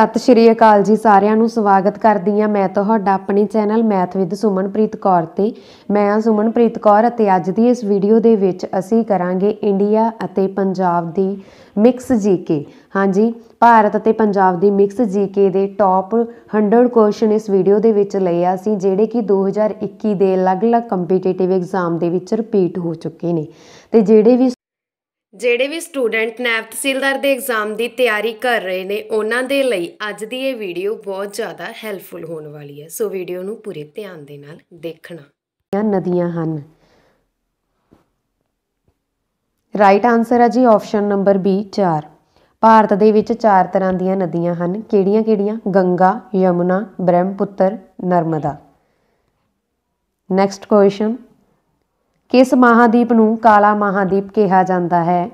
ਸਤਿ ਸ਼੍ਰੀ ਅਕਾਲ ਜੀ ਸਾਰਿਆਂ ਨੂੰ ਸਵਾਗਤ ਕਰਦੀ ਆ ਮੈਂ ਤੁਹਾਡਾ ਆਪਣੀ channel math with Sumanpreet Kaur ਤੇ ਮੈਂ ਆ ਸੁਮਨਪ੍ਰੀਤ ਕੌਰ ਅਤੇ ਅੱਜ ਦੀ ਇਸ ਵੀਡੀਓ ਦੇ ਵਿੱਚ ਅਸੀਂ ਕਰਾਂਗੇ ਇੰਡੀਆ ਅਤੇ ਪੰਜਾਬ ਦੀ ਮਿਕਸ ਜੀਕੇ ਹਾਂਜੀ ਭਾਰਤ ਅਤੇ ਪੰਜਾਬ ਦੀ ਮਿਕਸ ਜੀਕੇ ਦੇ ਟੌਪ 100 ਕੁਐਸਚਨ ਇਸ ਵੀਡੀਓ ਦੇ ਵਿੱਚ ਲਏ ਆ ਸੀ ਜਿਹੜੇ ਕਿ 2021 ਦੇ ਅਲੱਗ-ਅਲੱਗ ਕੰਪੀਟੀਟਿਵ ਐਗਜ਼ਾਮ ਦੇ ਵਿੱਚ ਰਿਪੀਟ ਹੋ ਚੁੱਕੇ ਨੇ ਤੇ ਜਿਹੜੇ ਵੀ ਜਿਹੜੇ ਵੀ ਸਟੂਡੈਂਟ ਨੈਬ ਤਹਿਸੀਲਦਾਰ ਦੇ ਐਗਜ਼ਾਮ ਦੀ ਤਿਆਰੀ ਕਰ ਰਹੇ ਨੇ ਉਹਨਾਂ ਦੇ ਲਈ ਅੱਜ ਦੀ ਇਹ ਵੀਡੀਓ ਬਹੁਤ ਜ਼ਿਆਦਾ ਹੈਲਪਫੁਲ ਹੋਣ ਵਾਲੀ ਹੈ ਸੋ ਵੀਡੀਓ ਨੂੰ ਪੂਰੇ ਧਿਆਨ ਦੇ ਨਾਲ ਦੇਖਣਾ ਇਹ ਨਦੀਆਂ ਹਨ ਰਾਈਟ ਆਨਸਰ ਹੈ ਜੀ ਆਪਸ਼ਨ ਨੰਬਰ B 4 ਭਾਰਤ ਦੇ ਵਿੱਚ ਚਾਰ ਤਰ੍ਹਾਂ ਦੀਆਂ ਨਦੀਆਂ ਹਨ ਕਿਹੜੀਆਂ-ਕਿਹੜੀਆਂ ਗੰਗਾ ਯਮੁਨਾ ਬ੍ਰਹਮਪੁੱਤਰ ਨਰਮਦਾ ਨੈਕਸਟ ਕੁਐਸਚਨ ਕਿਸ ਮਹਾਦੀਪ ਨੂੰ ਕਾਲਾ ਮਹਾਦੀਪ ਕਿਹਾ ਜਾਂਦਾ ਹੈ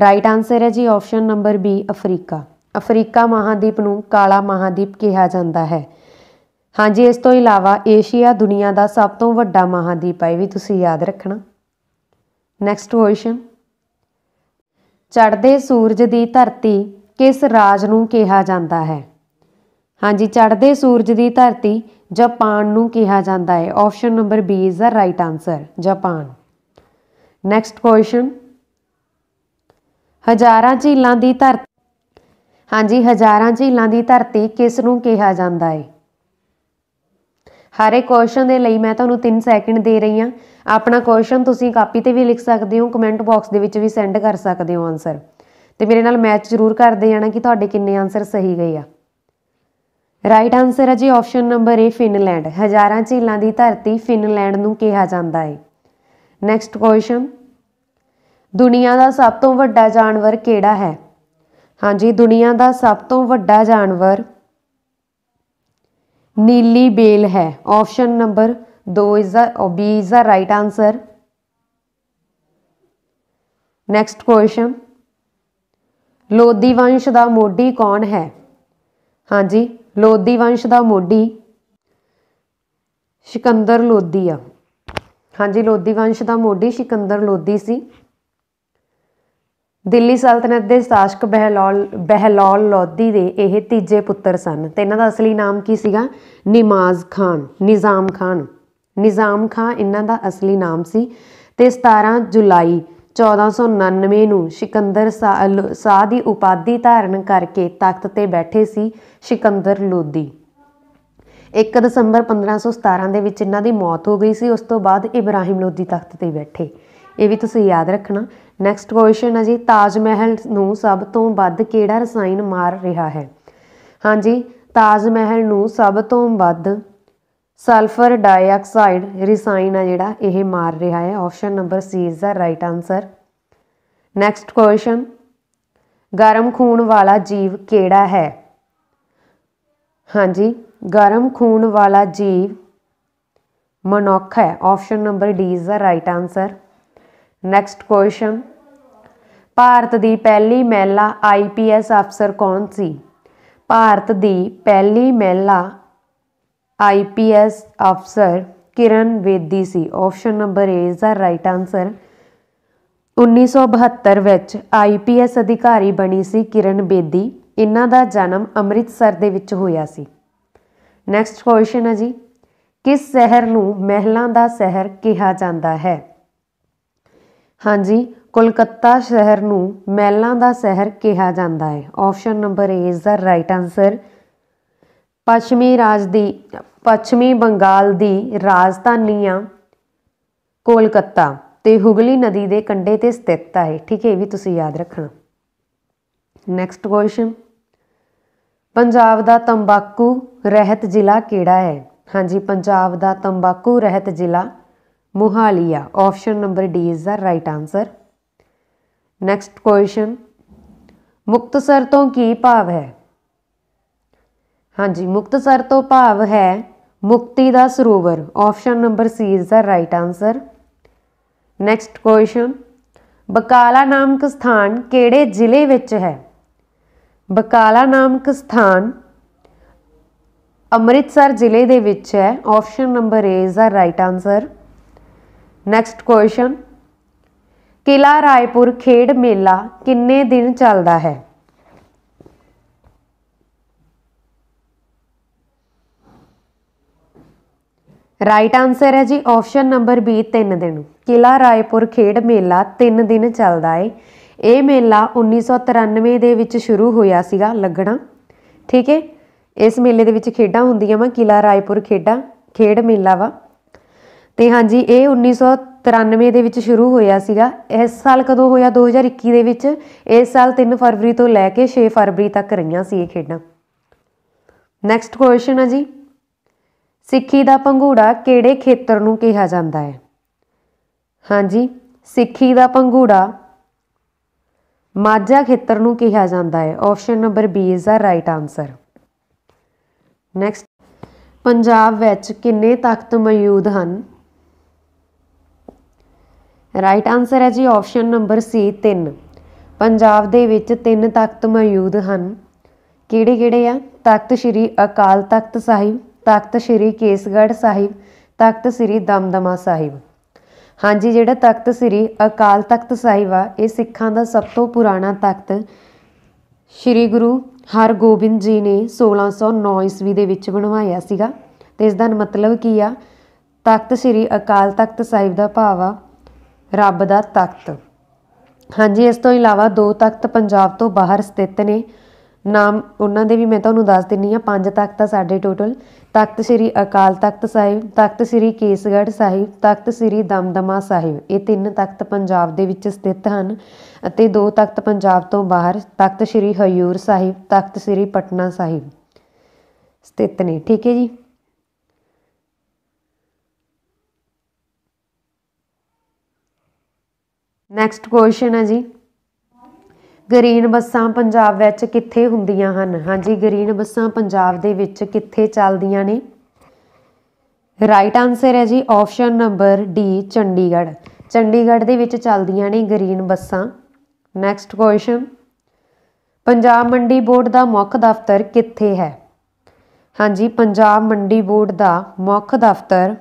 ਰਾਈਟ ਆਨਸਰ ਹੈ ਜੀ option number B Africa Africa ਮਹਾਦੀਪ ਨੂੰ ਕਾਲਾ ਮਹਾਦੀਪ ਕਿਹਾ ਜਾਂਦਾ ਹੈ ਹਾਂਜੀ ਇਸ ਤੋਂ ਇਲਾਵਾ ਏਸ਼ੀਆ ਦੁਨੀਆ ਦਾ ਸਭ ਤੋਂ ਵੱਡਾ ਮਹਾਦੀਪ ਹੈ ਵੀ ਤੁਸੀਂ ਯਾਦ ਰੱਖਣਾ ਨੈਕਸਟ ਕੁਐਸਚਨ ਚੜ੍ਹਦੇ ਸੂਰਜ ਦੀ ਧਰਤੀ ਕਿਸ ਰਾਜ ਨੂੰ ਕਿਹਾ ਜਾਂਦਾ ਹੈ ਹਾਂਜੀ ਚੜ੍ਹਦੇ ਸੂਰਜ ਦੀ ਧਰਤੀ ਜਾਪਾਨ ਨੂੰ ਕਿਹਾ ਜਾਂਦਾ ਹੈ option number B is the right answer Japan next question ਹਜ਼ਾਰਾਂ ਝੀਲਾਂ ਦੀ ਧਰਤੀ ਹਾਂਜੀ ਹਜ਼ਾਰਾਂ ਝੀਲਾਂ ਦੀ ਧਰਤੀ ਕਿਸ ਨੂੰ ਕਿਹਾ ਜਾਂਦਾ ਹੈ ਹਰੇ ਕੁਐਸਚਨ ਦੇ ਲਈ ਮੈਂ ਤੁਹਾਨੂੰ 3 ਸੈਕਿੰਡ ਦੇ ਰਹੀ ਹਾਂ ਆਪਣਾ ਕੁਐਸਚਨ ਤੁਸੀਂ ਕਾਪੀ ਤੇ ਵੀ ਲਿਖ ਸਕਦੇ ਹੋ ਕਮੈਂਟ ਬਾਕਸ ਦੇ ਵਿੱਚ ਵੀ ਸੈਂਡ ਕਰ ਸਕਦੇ ਹੋ ਆਨਸਰ ਤੇ ਮੇਰੇ ਨਾਲ ਮੈਚ ਜ਼ਰੂਰ ਕਰਦੇ ਜਾਣਾ ਕਿ ਤੁਹਾਡੇ ਕਿੰਨੇ ਆਨਸਰ ਸਹੀ ਗਏ ਆ ਰਾਈਟ ਆਨਸਰ ਹੈ ਜੀ ਆਪਸ਼ਨ ਨੰਬਰ A ਫਿਨਲੈਂਡ ਹਜ਼ਾਰਾਂ ਝੀਲਾਂ ਦੀ ਧਰਤੀ ਫਿਨਲੈਂਡ ਨੂੰ ਕਿਹਾ ਜਾਂਦਾ ਹੈ ਨੈਕਸਟ ਕੁਐਸਚਨ ਦੁਨੀਆ ਦਾ ਸਭ ਤੋਂ ਵੱਡਾ ਜਾਨਵਰ ਕਿਹੜਾ ਹੈ ਹਾਂਜੀ ਦੁਨੀਆ ਦਾ ਸਭ ਤੋਂ ਵੱਡਾ ਜਾਨਵਰ ਨੀਲੀ ਬੇਲ ਹੈ option number 2 is the B is the right answer next question Lodi ਵੰਸ਼ ਦਾ ਮੋਢੀ ਕੌਣ ਹੈ ਹਾਂਜੀ ਲੋਧੀ ਵੰਸ਼ ਦਾ ਮੋਢੀ ਸਿਕੰਦਰ ਲੋਧੀ ਆ ਹਾਂਜੀ ਲੋਧੀ ਵੰਸ਼ ਦਾ ਮੋਢੀ ਸਿਕੰਦਰ ਲੋਧੀ ਸੀ ਦਿੱਲੀ ਸਲਤਨਤ ਦੇ ਸ਼ਾਸਕ ਬਹਿਲੌਲ ਬਹਿਲੌਲ ਲੋਧੀ ਦੇ ਇਹ ਤੀਜੇ ਪੁੱਤਰ ਸਨ ਤੇ ਇਹਨਾਂ ਦਾ ਅਸਲੀ ਨਾਮ ਕੀ ਸੀਗਾ ਨਿਮਾਜ਼ ਖਾਨ ਨਿਜ਼ਾਮ ਖਾਨ ਨਿਜ਼ਾਮ ਖਾਨ ਇਹਨਾਂ ਦਾ ਅਸਲੀ ਨਾਮ ਸੀ ਤੇ 17 ਜੁਲਾਈ 1499 ਨੂੰ ਸਿਕੰਦਰ ਸ਼ਾਹ ਦੀ ਉਪਾਧੀ ਧਾਰਨ ਕਰਕੇ ਤਖਤ ਤੇ ਬੈਠੇ ਸੀ ਸਿਕੰਦਰ ਲੋਦੀ 1 ਦਸੰਬਰ 1517 ਦੇ ਵਿੱਚ ਇਹਨਾਂ ਦੀ ਮੌਤ ਹੋ ਗਈ ਸੀ ਉਸ ਤੋਂ ਬਾਅਦ ਇਬਰਾਹਿਮ ਲੋਦੀ ਤਖਤ ਤੇ ਬੈਠੇ ਇਹ ਵੀ ਤੁਸੀਂ ਯਾਦ ਰੱਖਣਾ ਨੈਕਸਟ ਕੁਐਸਚਨ ਹੈ ਜੀ ਤਾਜ ਮਹਿਲ ਨੂੰ ਸਭ ਤੋਂ ਵੱਧ ਕਿਹੜਾ ਰਸਾਇਣ ਮਾਰ ਰਿਹਾ ਹੈ ਹਾਂਜੀ ਤਾਜ ਮਹਿਲ ਨੂੰ ਸਭ ਤੋਂ ਵੱਧ ਸਲਫਰ ਡਾਈਆਕਸਾਈਡ ਰਸਾਇਣ ਆ ਜਿਹੜਾ ਇਹ ਮਾਰ ਰਿਹਾ ਹੈ option number C is the right answer next question ਗਰਮ ਖੂਨ ਵਾਲਾ ਜੀਵ ਕਿਹੜਾ ਹੈ ਹਾਂਜੀ ਗਰਮ ਖੂਨ ਵਾਲਾ ਜੀਵ ਮਨੁੱਖ ਹੈ option number D is the right answer next question Bharat ਦੀ ਪਹਿਲੀ ਮਹਿਲਾ ਆਈਪੀਐਸ ਅਫਸਰ ਕੌਣ ਸੀ ਭਾਰਤ ਦੀ ਪਹਿਲੀ ਮਹਿਲਾ ਆਈਪੀਐਸ ਅਫਸਰ ਕਿਰਨ ਵੇਦੀ ਸੀ option number A is the right answer 1972 ਵਿੱਚ ਆਈਪੀਐਸ ਅਧਿਕਾਰੀ ਬਣੀ ਸੀ ਕਿਰਨ ਬੇਦੀ ਇਹਨਾਂ ਦਾ ਜਨਮ ਅੰਮ੍ਰਿਤਸਰ ਦੇ ਵਿੱਚ ਹੋਇਆ ਸੀ ਨੈਕਸਟ ਕੁਐਸਚਨ ਹੈ ਜੀ ਕਿਸ ਸ਼ਹਿਰ ਨੂੰ ਮਹਿਲਾਂ ਦਾ ਸ਼ਹਿਰ ਕਿਹਾ ਜਾਂਦਾ ਹੈ ਹਾਂਜੀ ਕੋਲਕਾਤਾ ਸ਼ਹਿਰ ਨੂੰ ਮਹਿਲਾਂ ਦਾ ਸ਼ਹਿਰ ਕਿਹਾ ਜਾਂਦਾ ਹੈ option number A is the right answer ਪੱਛਮੀ ਰਾਜ ਦੀ ਪੱਛਮੀ ਬੰਗਾਲ ਦੀ ਰਾਜਧਾਨੀ ਆ ਕੋਲਕਾਤਾ ਤੇ ਹੁਗਲੀ ਨਦੀ ਦੇ ਕੰਢੇ ਤੇ ਸਥਿਤ ਹੈ ਠੀਕ ਹੈ ਇਹ ਵੀ ਤੁਸੀਂ ਯਾਦ ਰੱਖਣਾ ਨੈਕਸਟ ਕੁਐਸਚਨ ਪੰਜਾਬ ਦਾ ਤੰਬਾਕੂ ਰਹਿਤ ਜ਼ਿਲ੍ਹਾ ਕਿਹੜਾ ਹੈ ਹਾਂਜੀ ਪੰਜਾਬ ਦਾ ਤੰਬਾਕੂ ਰਹਿਤ ਜ਼ਿਲ੍ਹਾ ਮੁਹਾਲੀ ਆ option number D is the right answer next question Muktsar ਤੋਂ ਕੀ ਭਾਵ ਹੈ ਹਾਂਜੀ ਮੁਕਤਸਰ ਤੋਂ ਭਾਵ ਹੈ ਮੁਕਤੀ ਦਾ ਸਰੋਵਰ option number C is the right answer next question Bakala ਨਾਮਕ ਸਥਾਨ ਕਿਹੜੇ ਜ਼ਿਲ੍ਹੇ ਵਿੱਚ ਹੈ ਬਕਾਲਾ ਨਾਮਕ ਸਥਾਨ ਅੰਮ੍ਰਿਤਸਰ ਜ਼ਿਲ੍ਹੇ ਦੇ ਵਿੱਚ ਹੈ option number A is the right answer next question Kila Raipur ਖੇਡ ਮੇਲਾ ਕਿੰਨੇ ਦਿਨ ਚੱਲਦਾ ਹੈ ਰਾਈਟ ਆਨਸਰ ਹੈ ਜੀ ਆਪਸ਼ਨ ਨੰਬਰ B 3 ਦਿਨ ਕਿਲਾ ਰਾਏਪੁਰ ਖੇਡ ਮੇਲਾ 3 ਦਿਨ ਚੱਲਦਾ ਹੈ ਇਹ ਮੇਲਾ 1993 ਦੇ ਵਿੱਚ ਸ਼ੁਰੂ ਹੋਇਆ ਸੀਗਾ ਲੱਗਣਾ ਠੀਕ ਹੈ ਇਸ ਮੇਲੇ ਦੇ ਵਿੱਚ ਖੇਡਾਂ ਹੁੰਦੀਆਂ ਵਾ ਕਿਲਾ ਰਾਏਪੁਰ ਖੇਡਾਂ ਖੇਡ ਮੇਲਾ ਵਾ ਤੇ ਹਾਂਜੀ ਇਹ 1993 ਦੇ ਵਿੱਚ ਸ਼ੁਰੂ ਹੋਇਆ ਸੀਗਾ ਇਸ ਸਾਲ ਕਦੋਂ ਹੋਇਆ 2021 ਦੇ ਵਿੱਚ ਇਸ ਸਾਲ 3 ਫਰਵਰੀ ਤੋਂ ਲੈ ਕੇ 6 ਫਰਵਰੀ ਤੱਕ ਰਹੀਆਂ ਸੀ ਇਹ ਖੇਡਾਂ ਨੈਕਸਟ ਕੁਐਸਚਨ ਹੈ ਜੀ ਸਿੱਖੀ ਦਾ ਪੰਘੂੜਾ ਕਿਹੜੇ ਖੇਤਰ ਨੂੰ ਕਿਹਾ ਜਾਂਦਾ ਹੈ ਹਾਂਜੀ ਸਿੱਖੀ ਦਾ ਪੰਘੂੜਾ ਮਾਝਾ ਖੇਤਰ ਨੂੰ ਕਿਹਾ ਜਾਂਦਾ ਹੈ option number B is the right answer next Punjab ਵਿੱਚ ਕਿੰਨੇ ਤਖਤ ਮੌਜੂਦ ਹਨ ਰਾਈਟ ਆਨਸਰ ਹੈ ਜੀ ਆਪਸ਼ਨ ਨੰਬਰ C 3 ਪੰਜਾਬ ਦੇ ਵਿੱਚ ਤਿੰਨ ਤਖਤ ਮੌਜੂਦ ਹਨ ਕਿਹੜੇ ਕਿਹੜੇ ਆ ਤਖਤ ਸ੍ਰੀ ਅਕਾਲ ਤਖਤ ਸਾਹਿਬ ਤਖਤ ਸ੍ਰੀ ਕੇਸਗੜ੍ਹ ਸਾਹਿਬ ਤਖਤ ਸ੍ਰੀ ਦਮਦਮਾ ਸਾਹਿਬ ਹਾਂਜੀ ਜਿਹੜਾ ਤਖਤ ਸ੍ਰੀ ਅਕਾਲ ਤਖਤ ਸਾਹਿਬ ਆ ਇਹ ਸਿੱਖਾਂ ਦਾ ਸਭ ਤੋਂ ਪੁਰਾਣਾ ਤਖਤ ਸ੍ਰੀ ਗੁਰੂ ਹਰਗੋਬਿੰਦ ਜੀ ਨੇ 1609 ਈਸਵੀ ਦੇ ਵਿੱਚ ਬਣਵਾਇਆ ਸੀਗਾ ਤੇ ਇਸ ਦਾ ਮਤਲਬ ਕੀ ਆ ਤਖਤ ਸ੍ਰੀ ਅਕਾਲ ਤਖਤ ਸਾਹਿਬ ਦਾ ਭਾਵ ਆ ਰੱਬ ਦਾ ਤਖਤ ਹਾਂਜੀ ਇਸ ਤੋਂ ਇਲਾਵਾ ਦੋ ਤਖਤ ਪੰਜਾਬ ਤੋਂ ਬਾਹਰ ਸਥਿਤ ਨੇ ਨਾਮ ਉਹਨਾਂ ਦੇ ਵੀ ਮੈਂ ਤੁਹਾਨੂੰ ਦੱਸ ਦਿੰਨੀ ਆ ਪੰਜ ਤਖਤ ਆ ਸਾਡੇ ਟੋਟਲ ਤਖਤ ਸ੍ਰੀ ਅਕਾਲ ਤਖਤ ਸਾਹਿਬ ਤਖਤ ਸ੍ਰੀ ਕੇਸਗੜ੍ਹ ਸਾਹਿਬ ਤਖਤ ਸ੍ਰੀ ਦਮਦਮਾ ਸਾਹਿਬ ਇਹ ਤਿੰਨ ਤਖਤ ਪੰਜਾਬ ਦੇ ਵਿੱਚ ਸਥਿਤ ਹਨ ਅਤੇ ਦੋ ਤਖਤ ਪੰਜਾਬ ਤੋਂ ਬਾਹਰ ਤਖਤ ਸ੍ਰੀ ਹਯੂਰ ਸਾਹਿਬ ਤਖਤ ਸ੍ਰੀ ਪਟਨਾ ਸਾਹਿਬ ਸਥਿਤ ਨੇ ਠੀਕ ਹੈ ਜੀ ਨੈਕਸਟ ਕੁਐਸਚਨ ਹੈ ਜੀ ਗ੍ਰੀਨ ਬੱਸਾਂ ਪੰਜਾਬ ਵਿੱਚ ਕਿੱਥੇ ਹੁੰਦੀਆਂ ਹਨ ਹਾਂਜੀ ਗ੍ਰੀਨ ਬੱਸਾਂ ਪੰਜਾਬ ਦੇ ਵਿੱਚ ਕਿੱਥੇ ਚੱਲਦੀਆਂ ਨੇ ਰਾਈਟ ਆਨਸਰ ਹੈ ਜੀ option number D Chandigarh Chandigarh ਦੇ ਵਿੱਚ ਚੱਲਦੀਆਂ ਨੇ ਗ੍ਰੀਨ ਬੱਸਾਂ next question Punjab Mandi board ਦਾ ਮੁੱਖ ਦਫ਼ਤਰ ਕਿੱਥੇ ਹੈ ਹਾਂਜੀ ਪੰਜਾਬ ਮੰਡੀ ਬੋਰਡ ਦਾ ਮੁੱਖ ਦਫ਼ਤਰ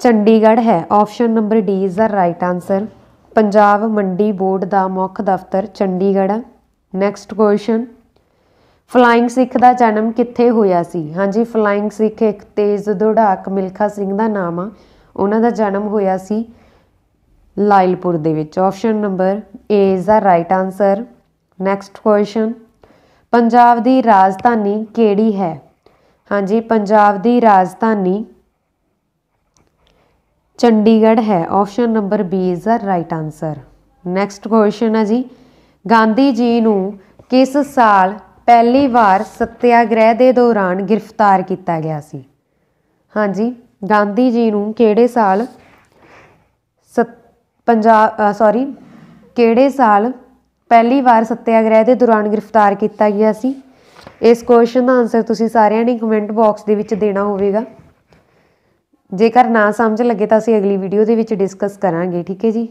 ਚੰਡੀਗੜ੍ਹ ਹੈ option number D is the right answer Punjab Mandi board ਦਾ ਮੁੱਖ ਦਫ਼ਤਰ Chandigarh next question flying Sikh ਦਾ ਜਨਮ ਕਿੱਥੇ ਹੋਇਆ ਸੀ ਹਾਂਜੀ ਫਲਾਈਂਗ ਸਿੱਖ ਇੱਕ ਤੇਜ਼ ਦੌੜਾਕ ਮਿਲਖਾ ਸਿੰਘ ਦਾ ਨਾਮ ਆ ਉਹਨਾਂ ਦਾ ਜਨਮ ਹੋਇਆ ਸੀ ਲਾਇਲਪੁਰ ਦੇ ਵਿੱਚ option number A is the right answer next question Punjab ਦੀ ਰਾਜਧਾਨੀ ਕਿਹੜੀ ਹੈ ਹਾਂਜੀ ਪੰਜਾਬ ਦੀ ਰਾਜਧਾਨੀ ਚੰਡੀਗੜ੍ਹ ਹੈ option number B is the right answer next question ਹੈ ਜੀ ਗਾਂਧੀ ਜੀ ਨੂੰ ਕਿਸ ਸਾਲ ਪਹਿਲੀ ਵਾਰ ਸਤਿਆਗ੍ਰਹਿ ਦੇ ਦੌਰਾਨ ਗ੍ਰਿਫਤਾਰ ਕੀਤਾ ਗਿਆ ਸੀ ਹਾਂਜੀ ਗਾਂਧੀ ਜੀ ਨੂੰ ਕਿਹੜੇ ਸਾਲ ਪੰਜਾਬ ਸੌਰੀ ਕਿਹੜੇ ਸਾਲ ਪਹਿਲੀ ਵਾਰ ਸਤਿਆਗ੍ਰਹਿ ਦੇ ਦੌਰਾਨ ਗ੍ਰਿਫਤਾਰ ਕੀਤਾ ਗਿਆ ਸੀ ਇਸ ਕੁਐਸਚਨ ਦਾ ਆਨਸਰ ਤੁਸੀਂ ਸਾਰਿਆਂ ਨੇ ਕਮੈਂਟ ਬਾਕਸ ਦੇ ਵਿੱਚ ਦੇਣਾ ਹੋਵੇਗਾ ਜੇਕਰ ਨਾ ਸਮਝ ਲੱਗੇ ਤਾਂ ਅਸੀਂ ਅਗਲੀ ਵੀਡੀਓ ਦੇ ਵਿੱਚ ਡਿਸਕਸ ਕਰਾਂਗੇ ਠੀਕ ਹੈ ਜੀ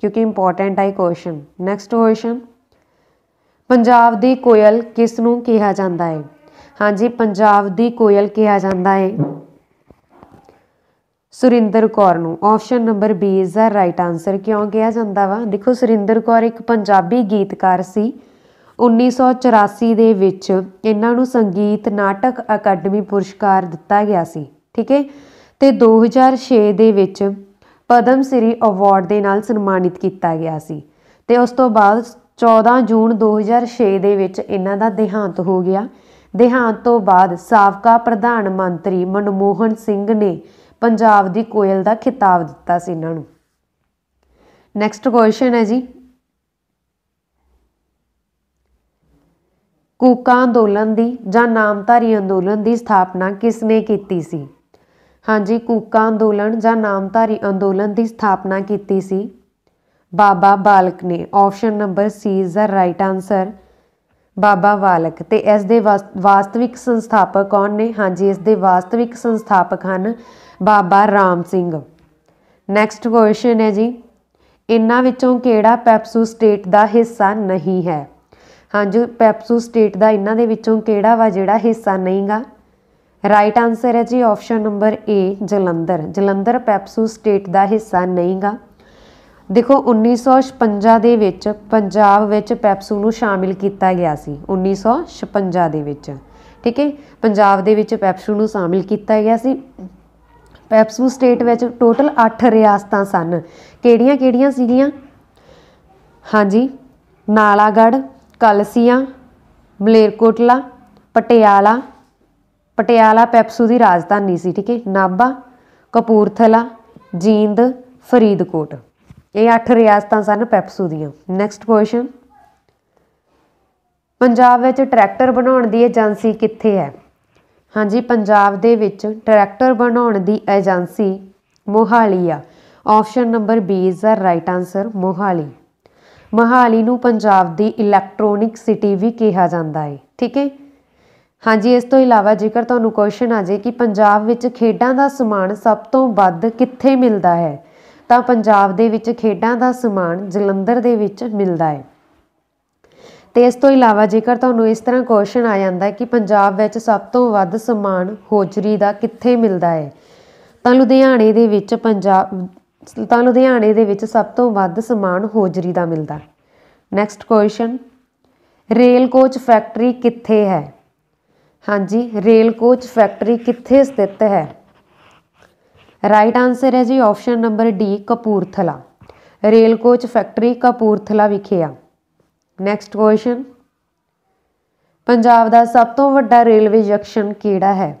ਕਿਉਂਕਿ ਇੰਪੋਰਟੈਂਟ ਆਈ ਕੁਐਸਚਨ ਨੈਕਸਟ ਕੁਐਸਚਨ ਪੰਜਾਬ ਦੀ ਕੋਇਲ ਕਿਸ ਨੂੰ ਕਿਹਾ ਜਾਂਦਾ ਹੈ ਹਾਂਜੀ ਪੰਜਾਬ ਦੀ ਕੋਇਲ ਕਿਹਾ ਜਾਂਦਾ ਹੈ ਸੁਰਿੰਦਰ ਕੌਰ ਨੂੰ option number B is the right answer ਕਿਉਂ ਕਿਹਾ ਜਾਂਦਾ ਵਾ ਦੇਖੋ ਸੁਰਿੰਦਰ ਕੌਰ ਇੱਕ ਪੰਜਾਬੀ ਗੀਤਕਾਰ ਸੀ 1984 ਦੇ ਵਿੱਚ ਇਹਨਾਂ ਨੂੰ ਸੰਗੀਤ ਨਾਟਕ ਅਕੈਡਮੀ ਪੁਰਸਕਾਰ ਦਿੱਤਾ ਗਿਆ ਸੀ ਠੀਕ ਹੈ ਤੇ 2006 ਦੇ ਵਿੱਚ ਪਦਮ ਸ੍ਰੀ ਅਵਾਰਡ ਦੇ ਨਾਲ ਸਨਮਾਨਿਤ ਕੀਤਾ ਗਿਆ ਸੀ ਤੇ ਉਸ ਤੋਂ ਬਾਅਦ 14 ਜੂਨ 2006 ਦੇ ਵਿੱਚ ਇਹਨਾਂ ਦਾ ਦੇਹਾਂਤ ਹੋ ਗਿਆ ਦੇਹਾਂਤ ਤੋਂ ਬਾਅਦ ਸਾਬਕਾ ਪ੍ਰਧਾਨ ਮੰਤਰੀ ਮਨਮੋਹਨ ਸਿੰਘ ਨੇ ਪੰਜਾਬ ਦੀ ਕੋਇਲ ਦਾ ਖਿਤਾਬ ਦਿੱਤਾ ਸੀ ਇਹਨਾਂ ਨੂੰ ਨੈਕਸਟ ਕੁਐਸਚਨ ਹੈ ਜੀ ਕੂਕਾ ਅੰਦੋਲਨ ਦੀ ਜਾਂ ਨਾਮਧਾਰੀ ਅੰਦੋਲਨ ਦੀ ਸਥਾਪਨਾ ਕਿਸ ਨੇ ਕੀਤੀ ਸੀ ਹਾਂਜੀ ਕੂਕਾ ਅੰਦੋਲਨ ਜਾਂ ਨਾਮਧਾਰੀ ਅੰਦੋਲਨ ਦੀ ਸਥਾਪਨਾ ਕੀਤੀ ਸੀ ਬਾਬਾ ਬਾਲਕ ਨੇ option number C is the right answer Baba Balak ਤੇ ਇਸ ਦੇ ਵਾਸਤਵਿਕ ਸੰਸਥਾਪਕ ਕੌਣ ਨੇ ਹਾਂਜੀ ਇਸ ਦੇ ਵਾਸਤਵਿਕ ਸੰਸਥਾਪਕ ਹਨ ਬਾਬਾ ਰਾਮ ਸਿੰਘ ਨੈਕਸਟ ਕੁਐਸਚਨ ਹੈ ਜੀ ਇਨ੍ਹਾਂ ਵਿੱਚੋਂ ਕਿਹੜਾ ਪੈਪਸੂ ਸਟੇਟ ਦਾ ਹਿੱਸਾ ਨਹੀਂ ਹੈ ਹਾਂਜੀ ਪੈਪਸੂ ਸਟੇਟ ਦਾ ਇਨ੍ਹਾਂ ਦੇ ਵਿੱਚੋਂ ਕਿਹੜਾ ਵਾ ਜਿਹੜਾ ਹਿੱਸਾ ਨਹੀਂਗਾ ਰਾਈਟ ਆਨਸਰ ਹੈ ਜੀ option number A Jalandhar Jalandhar PEPSU state ਦਾ ਹਿੱਸਾ ਨਹੀਂਗਾ ਦੇਖੋ 1956 ਦੇ ਵਿੱਚ ਪੰਜਾਬ ਵਿੱਚ ਪੈਪਸੂ ਨੂੰ ਸ਼ਾਮਿਲ ਕੀਤਾ ਗਿਆ ਸੀ 1956 ਦੇ ਵਿੱਚ ਠੀਕ ਹੈ ਪੰਜਾਬ ਦੇ ਵਿੱਚ ਪੈਪਸੂ ਨੂੰ ਸ਼ਾਮਿਲ ਕੀਤਾ ਗਿਆ ਸੀ ਪੈਪਸੂ ਸਟੇਟ ਵਿੱਚ ਟੋਟਲ 8 ਰਿਆਸਤਾਂ ਸਨ ਕਿਹੜੀਆਂ-ਕਿਹੜੀਆਂ ਸੀਗੀਆਂ ਹਾਂਜੀ ਨਾਲਾਗੜ ਕਲਸੀਆਂ ਮਲੇਰਕੋਟਲਾ ਪਟਿਆਲਾ ਪਟਿਆਲਾ ਪੈਪਸੂ ਦੀ ਰਾਜਧਾਨੀ ਸੀ ਠੀਕ ਹੈ ਨਾਭਾ ਕਪੂਰਥਲਾ ਜੀਂਦ ਫਰੀਦਕੋਟ ਇਹ 8 ਰਿਆਸਤਾਂ ਸਨ ਪੈਪਸੂ ਦੀਆਂ ਨੈਕਸਟ ਕੁਐਸਚਨ ਪੰਜਾਬ ਵਿੱਚ ਟਰੈਕਟਰ ਬਣਾਉਣ ਦੀ ਏਜੰਸੀ ਕਿੱਥੇ ਹੈ ਹਾਂਜੀ ਪੰਜਾਬ ਦੇ ਵਿੱਚ ਟਰੈਕਟਰ ਬਣਾਉਣ ਦੀ ਏਜੰਸੀ ਮੋਹਾਲੀ ਆ option number B is the right answer Mohali Mohali ਨੂੰ ਪੰਜਾਬ ਦੀ ਇਲੈਕਟ੍ਰੋਨਿਕ ਸਿਟੀ ਵੀ ਕਿਹਾ ਜਾਂਦਾ ਹੈ ਠੀਕ ਹੈ ਹਾਂਜੀ ਇਸ ਤੋਂ ਇਲਾਵਾ ਜੇਕਰ ਤੁਹਾਨੂੰ ਕੁਐਸਚਨ ਆ ਜੇ ਕਿ ਪੰਜਾਬ ਵਿੱਚ ਖੇਡਾਂ ਦਾ ਸਮਾਨ ਸਭ ਤੋਂ ਵੱਧ ਕਿੱਥੇ ਮਿਲਦਾ ਹੈ ਤਾਂ ਪੰਜਾਬ ਦੇ ਵਿੱਚ ਖੇਡਾਂ ਦਾ ਸਮਾਨ ਜਲੰਧਰ ਦੇ ਵਿੱਚ ਮਿਲਦਾ ਹੈ ਤੇ ਇਸ ਤੋਂ ਇਲਾਵਾ ਜੇਕਰ ਤੁਹਾਨੂੰ ਇਸ ਤਰ੍ਹਾਂ ਕੁਐਸਚਨ ਆ ਜਾਂਦਾ ਕਿ ਪੰਜਾਬ ਵਿੱਚ ਸਭ ਤੋਂ ਵੱਧ ਸਮਾਨ ਹੋਜਰੀ ਦਾ ਕਿੱਥੇ ਮਿਲਦਾ ਹੈ ਤਾਂ ਲੁਧਿਆਣੇ ਦੇ ਵਿੱਚ ਪੰਜਾਬ ਤਾਂ ਲੁਧਿਆਣੇ ਦੇ ਵਿੱਚ ਸਭ ਤੋਂ ਵੱਧ ਸਮਾਨ ਹੋਜਰੀ ਦਾ ਮਿਲਦਾ next question rail coach factory ਕਿੱਥੇ ਹੈ ਹਾਂਜੀ ਰੇਲ ਕੋਚ ਫੈਕਟਰੀ ਕਿੱਥੇ ਸਥਿਤ ਹੈ ਰਾਈਟ ਆਨਸਰ ਹੈ ਜੀ option number D Kapurthala rail coach factory Kapurthala ਵਿਖੇ ਆ ਨੈਕਸਟ ਕੁਐਸਚਨ ਪੰਜਾਬ ਦਾ ਸਭ ਤੋਂ ਵੱਡਾ ਰੇਲਵੇ ਜੰਕਸ਼ਨ ਕਿਹੜਾ ਹੈ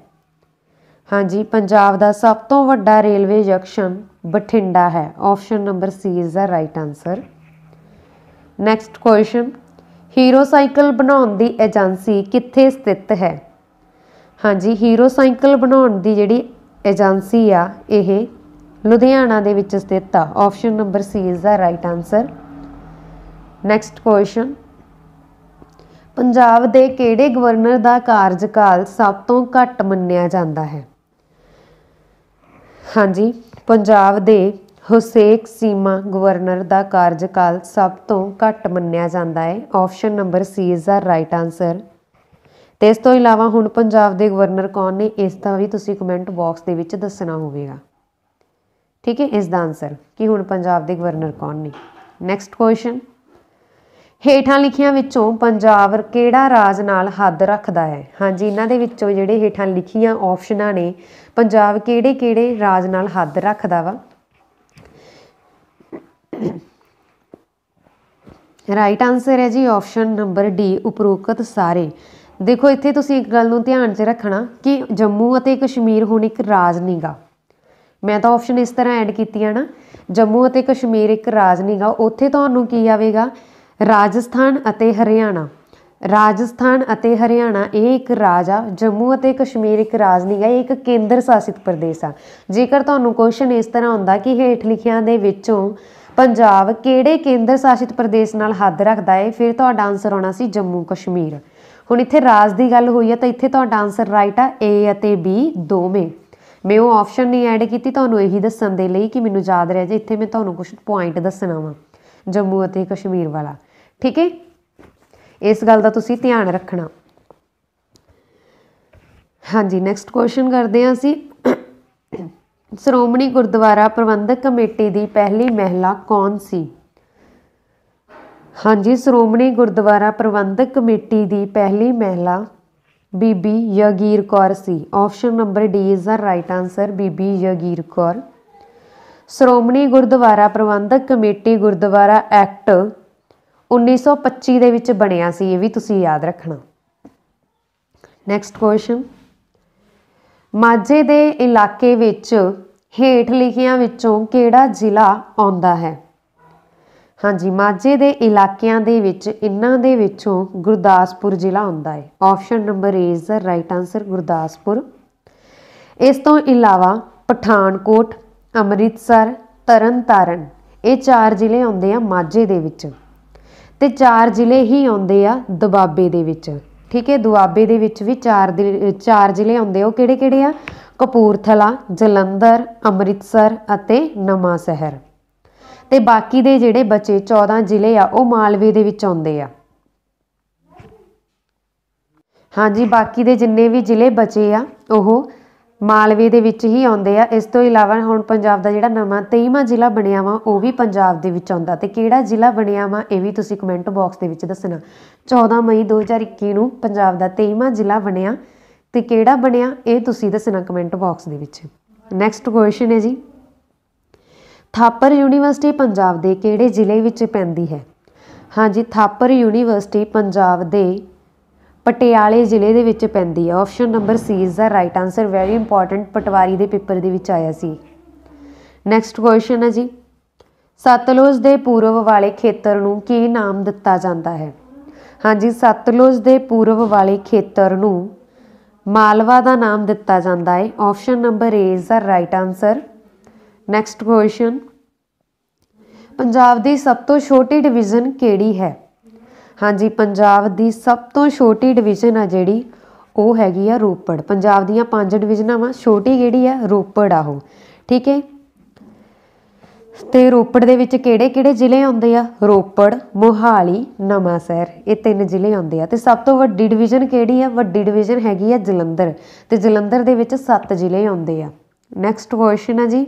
ਹਾਂਜੀ ਪੰਜਾਬ ਦਾ ਸਭ ਤੋਂ ਵੱਡਾ ਰੇਲਵੇ ਜੰਕਸ਼ਨ ਬਠਿੰਡਾ ਹੈ option number C is the right answer next question hero cycle ਬਣਾਉਣ ਦੀ ਏਜੰਸੀ ਕਿੱਥੇ ਸਥਿਤ ਹੈ ਹਾਂਜੀ ਹੀਰੋ ਸਾਈਕਲ ਬਣਾਉਣ ਦੀ ਜਿਹੜੀ ਏਜੰਸੀ ਆ ਇਹ ਲੁਧਿਆਣਾ ਦੇ ਵਿੱਚ ਸਥਿਤ ਆ option number C is the right answer next question Punjab ਦੇ ਕਿਹੜੇ ਗਵਰਨਰ ਦਾ ਕਾਰਜਕਾਲ ਸਭ ਤੋਂ ਘੱਟ ਮੰਨਿਆ ਜਾਂਦਾ ਹੈ ਹਾਂਜੀ ਪੰਜਾਬ ਦੇ ਹੁਸੇਕ ਸੀਮਾ ਗਵਰਨਰ ਦਾ ਕਾਰਜਕਾਲ ਸਭ ਤੋਂ ਘੱਟ ਮੰਨਿਆ ਜਾਂਦਾ ਹੈ option number C is the right answer ਤੇ ਇਸ ਤੋਂ ਇਲਾਵਾ ਹੁਣ ਪੰਜਾਬ ਦੇ ਗਵਰਨਰ ਕੌਣ ਨੇ ਇਸ ਦਾ ਵੀ ਤੁਸੀਂ ਕਮੈਂਟ ਬਾਕਸ ਦੇ ਵਿੱਚ ਦੱਸਣਾ ਹੋਵੇਗਾ ਠੀਕ ਹੈ ਇਸ ਦਾ ਆਨਸਰ ਕਿ ਹੁਣ ਪੰਜਾਬ ਦੇ ਗਵਰਨਰ ਕੌਣ ਨੇ ਨੈਕਸਟ ਕੁਐਸਚਨ ਹੇਠਾਂ ਲਿਖੀਆਂ ਵਿੱਚੋਂ ਪੰਜਾਬ ਕਿਹੜਾ ਰਾਜ ਨਾਲ ਹੱਦ ਰੱਖਦਾ ਹੈ ਹਾਂਜੀ ਇਹਨਾਂ ਦੇ ਵਿੱਚੋਂ ਜਿਹੜੇ ਹੇਠਾਂ ਲਿਖੀਆਂ ਆਪਸ਼ਨਾਂ ਨੇ ਪੰਜਾਬ ਕਿਹੜੇ-ਕਿਹੜੇ ਰਾਜ ਨਾਲ ਹੱਦ ਰੱਖਦਾ ਵਾ ਰਾਈਟ ਆਨਸਰ ਹੈ ਜੀ ਆਪਸ਼ਨ ਨੰਬਰ ਡੀ ਉਪਰੋਕਤ ਸਾਰੇ ਦੇਖੋ ਇੱਥੇ ਤੁਸੀਂ ਇੱਕ ਗੱਲ ਨੂੰ ਧਿਆਨ 'ਚ ਰੱਖਣਾ ਕਿ ਜੰਮੂ ਅਤੇ ਕਸ਼ਮੀਰ ਹੁਣ ਇੱਕ ਰਾਜ ਨਹੀਂਗਾ ਮੈਂ ਤਾਂ ਆਪਸ਼ਨ ਇਸ ਤਰ੍ਹਾਂ ਐਡ ਕੀਤੀ ਨਾ ਜੰਮੂ ਅਤੇ ਕਸ਼ਮੀਰ ਇੱਕ ਰਾਜ ਨਹੀਂਗਾ ਉੱਥੇ ਤੁਹਾਨੂੰ ਕੀ ਆਵੇਗਾ ਰਾਜਸਥਾਨ ਅਤੇ ਹਰਿਆਣਾ ਰਾਜਸਥਾਨ ਅਤੇ ਹਰਿਆਣਾ ਇਹ ਇੱਕ ਰਾਜ ਆ ਜੰਮੂ ਅਤੇ ਕਸ਼ਮੀਰ ਇੱਕ ਰਾਜ ਨਹੀਂ ਹੈ ਇਹ ਇੱਕ ਕੇਂਦਰ ਸ਼ਾਸਿਤ ਪ੍ਰਦੇਸ਼ ਆ ਜੇਕਰ ਤੁਹਾਨੂੰ ਕੁਐਸਚਨ ਇਸ ਤਰ੍ਹਾਂ ਹੁੰਦਾ ਕਿ ਹੇਠ ਲਿਖਿਆਂ ਦੇ ਵਿੱਚੋਂ ਪੰਜਾਬ ਕਿਹੜੇ ਕੇਂਦਰ ਸ਼ਾਸਿਤ ਪ੍ਰਦੇਸ਼ ਨਾਲ ਹੱਦ ਰੱਖਦਾ ਹੈ ਫਿਰ ਤੁਹਾਡਾ ਆਨਸਰ ਆਉਣਾ ਸੀ ਜੰਮੂ ਕਸ਼ਮੀਰ ਹੁਣ ਇੱਥੇ ਰਾਜ ਦੀ ਗੱਲ ਹੋਈ ਹੈ ਤਾਂ ਇੱਥੇ ਤੁਹਾਡਾ ਆਨਸਰ ਰਾਈਟ ਆ A ਅਤੇ B ਦੋਵੇਂ ਮੈਂ ਉਹ ਆਪਸ਼ਨ ਨਹੀਂ ਐਡ ਕੀਤੀ ਤੁਹਾਨੂੰ ਇਹੀ ਦੱਸਣ ਦੇ ਲਈ ਕਿ ਮੈਨੂੰ ਯਾਦ ਰਿਹਾ ਜੇ ਇੱਥੇ ਮੈਂ ਤੁਹਾਨੂੰ ਕੁਝ ਪੁਆਇੰਟ ਦੱਸਣਾ ਵਾ ਜੰਮੂ ਅਤੇ ਕਸ਼ਮੀਰ ਵਾਲਾ ਠੀਕ ਹੈ ਇਸ ਗੱਲ ਦਾ ਤੁਸੀਂ ਧਿਆਨ ਰੱਖਣਾ ਹਾਂਜੀ ਨੈਕਸਟ ਕੁਐਸਚਨ ਕਰਦੇ ਹਾਂ ਅਸੀਂ ਸ਼੍ਰੋਮਣੀ ਗੁਰਦੁਆਰਾ ਪ੍ਰਬੰਧਕ ਕਮੇਟੀ ਦੀ ਪਹਿਲੀ ਮਹਿਲਾ ਕੌਣ ਸੀ ਹਾਂਜੀ ਸ਼੍ਰੋਮਣੀ ਗੁਰਦੁਆਰਾ ਪ੍ਰਬੰਧਕ ਕਮੇਟੀ ਦੀ ਪਹਿਲੀ ਮਹਿਲਾ ਬੀਬੀ ਯਗੀਰ ਕੌਰ ਸੀ option number D is the right answer Bibi Jagir Kaur Shiromani Gurdwara Parbandhak committee Gurdwara act 1925 ਦੇ ਵਿੱਚ ਬਣਿਆ ਸੀ ਇਹ ਵੀ ਤੁਸੀਂ ਯਾਦ ਰੱਖਣਾ ਨੈਕਸਟ ਕੁਐਸਚਨ ਮਾਝੇ ਦੇ ਇਲਾਕੇ ਵਿੱਚ ਹੇਠ ਲਿਖਿਆਂ ਵਿੱਚੋਂ ਕਿਹੜਾ ਜ਼ਿਲ੍ਹਾ ਆਉਂਦਾ ਹੈ ਹਾਂਜੀ ਮਾਝੇ ਦੇ ਇਲਾਕਿਆਂ ਦੇ ਵਿੱਚ ਇਨ੍ਹਾਂ ਦੇ ਵਿੱਚੋਂ ਗੁਰਦਾਸਪੁਰ ਜ਼ਿਲ੍ਹਾ ਆਉਂਦਾ ਹੈ option number A is the right answer Gurdaspur ਇਸ ਤੋਂ ਇਲਾਵਾ ਪਠਾਨਕੋਟ ਅੰਮ੍ਰਿਤਸਰ ਤਰਨਤਾਰਨ ਇਹ ਚਾਰ ਜ਼ਿਲ੍ਹੇ ਆਉਂਦੇ ਆ ਮਾਝੇ ਦੇ ਵਿੱਚ ਤੇ ਚਾਰ ਜ਼ਿਲ੍ਹੇ ਹੀ ਆਉਂਦੇ ਆ ਦੁਆਬੇ ਦੇ ਵਿੱਚ ਠੀਕ ਹੈ ਦੁਆਬੇ ਦੇ ਵਿੱਚ ਵੀ ਚਾਰ ਚਾਰ ਜ਼ਿਲ੍ਹੇ ਆਉਂਦੇ ਉਹ ਕਿਹੜੇ-ਕਿਹੜੇ ਆ ਕਪੂਰਥਲਾ ਜਲੰਧਰ ਅੰਮ੍ਰਿਤਸਰ ਅਤੇ ਨਵਾਂ ਸ਼ਹਿਰ ਤੇ ਬਾਕੀ ਦੇ ਜਿਹੜੇ ਬਚੇ 14 ਜ਼ਿਲ੍ਹੇ ਆ ਉਹ ਮਾਲਵੇ ਦੇ ਵਿੱਚ ਆਉਂਦੇ ਆ ਹਾਂਜੀ ਬਾਕੀ ਦੇ ਜਿੰਨੇ ਵੀ ਜ਼ਿਲ੍ਹੇ ਬਚੇ ਆ ਉਹ ਮਾਲਵੇ ਦੇ ਵਿੱਚ ਹੀ ਆਉਂਦੇ ਆ ਇਸ ਤੋਂ ਇਲਾਵਾ ਹੁਣ ਪੰਜਾਬ ਦਾ ਜਿਹੜਾ ਨਵਾਂ 23ਵਾਂ ਜ਼ਿਲ੍ਹਾ ਬਣਿਆ ਵਾ ਉਹ ਵੀ ਪੰਜਾਬ ਦੇ ਵਿੱਚ ਆਉਂਦਾ ਤੇ ਕਿਹੜਾ ਜ਼ਿਲ੍ਹਾ ਬਣਿਆ ਵਾ ਇਹ ਵੀ ਤੁਸੀਂ ਕਮੈਂਟ ਬਾਕਸ ਦੇ ਵਿੱਚ ਦੱਸਣਾ 14 ਮਈ 2021 ਨੂੰ ਪੰਜਾਬ ਦਾ 23ਵਾਂ ਜ਼ਿਲ੍ਹਾ ਬਣਿਆ ਤੇ ਕਿਹੜਾ ਬਣਿਆ ਇਹ ਤੁਸੀਂ ਦੱਸਣਾ ਕਮੈਂਟ ਬਾਕਸ ਦੇ ਵਿੱਚ ਨੈਕਸਟ ਕੁਐਸਚਨ ਹੈ ਜੀ ਥਾਪਰ ਯੂਨੀਵਰਸਿਟੀ ਪੰਜਾਬ ਦੇ ਕਿਹੜੇ ਜ਼ਿਲ੍ਹੇ ਵਿੱਚ ਪੈਂਦੀ ਹੈ ਹਾਂਜੀ ਥਾਪਰ ਯੂਨੀਵਰਸਿਟੀ ਪੰਜਾਬ ਦੇ ਪਟਿਆਲੇ ਜ਼ਿਲ੍ਹੇ ਦੇ ਵਿੱਚ ਪੈਂਦੀ ਹੈ option number C is the right answer very important ਪਟਵਾਰੀ ਦੇ ਪੇਪਰ ਦੇ ਵਿੱਚ ਆਇਆ ਸੀ ਨੈਕਸਟ ਕੁਐਸਚਨ ਹੈ ਜੀ ਸਤਲੁਜ ਦੇ ਪੂਰਬ ਵਾਲੇ ਖੇਤਰ ਨੂੰ ਕੀ ਨਾਮ ਦਿੱਤਾ ਜਾਂਦਾ ਹੈ ਹਾਂਜੀ ਸਤਲੁਜ ਦੇ ਪੂਰਬ ਵਾਲੇ ਖੇਤਰ ਨੂੰ ਮਾਲਵਾ ਦਾ ਨਾਮ ਦਿੱਤਾ ਜਾਂਦਾ ਹੈ option number A is the right answer next question Punjab ਦੀ ਸਭ ਤੋਂ ਛੋਟੀ ਡਿਵੀਜ਼ਨ ਕਿਹੜੀ ਹੈ ਹਾਂਜੀ ਪੰਜਾਬ ਦੀ ਸਭ ਤੋਂ ਛੋਟੀ ਡਿਵੀਜ਼ਨ ਆ ਜਿਹੜੀ ਉਹ ਹੈਗੀ ਆ ਰੋਪੜ ਪੰਜਾਬ ਦੀਆਂ ਪੰਜ ਡਿਵੀਜ਼ਨਾਂ ਵਾ ਛੋਟੀ ਕਿਹੜੀ ਆ ਰੋਪੜ ਆ ਉਹ ਠੀਕ ਹੈ ਤੇ ਰੋਪੜ ਦੇ ਵਿੱਚ ਕਿਹੜੇ-ਕਿਹੜੇ ਜ਼ਿਲ੍ਹੇ ਆਉਂਦੇ ਆ ਰੋਪੜ ਮੋਹਾਲੀ ਨਵਾਂਸ਼ਹਿਰ ਇਹ ਤਿੰਨ ਜ਼ਿਲ੍ਹੇ ਆਉਂਦੇ ਆ ਤੇ ਸਭ ਤੋਂ ਵੱਡੀ ਡਿਵੀਜ਼ਨ ਕਿਹੜੀ ਆ ਵੱਡੀ ਡਿਵੀਜ਼ਨ ਹੈਗੀ ਆ ਜਲੰਧਰ ਤੇ ਜਲੰਧਰ ਦੇ ਵਿੱਚ 7 ਜ਼ਿਲ੍ਹੇ ਆਉਂਦੇ ਆ ਨੈਕਸਟ ਕੁਐਸਚਨ ਆ ਜੀ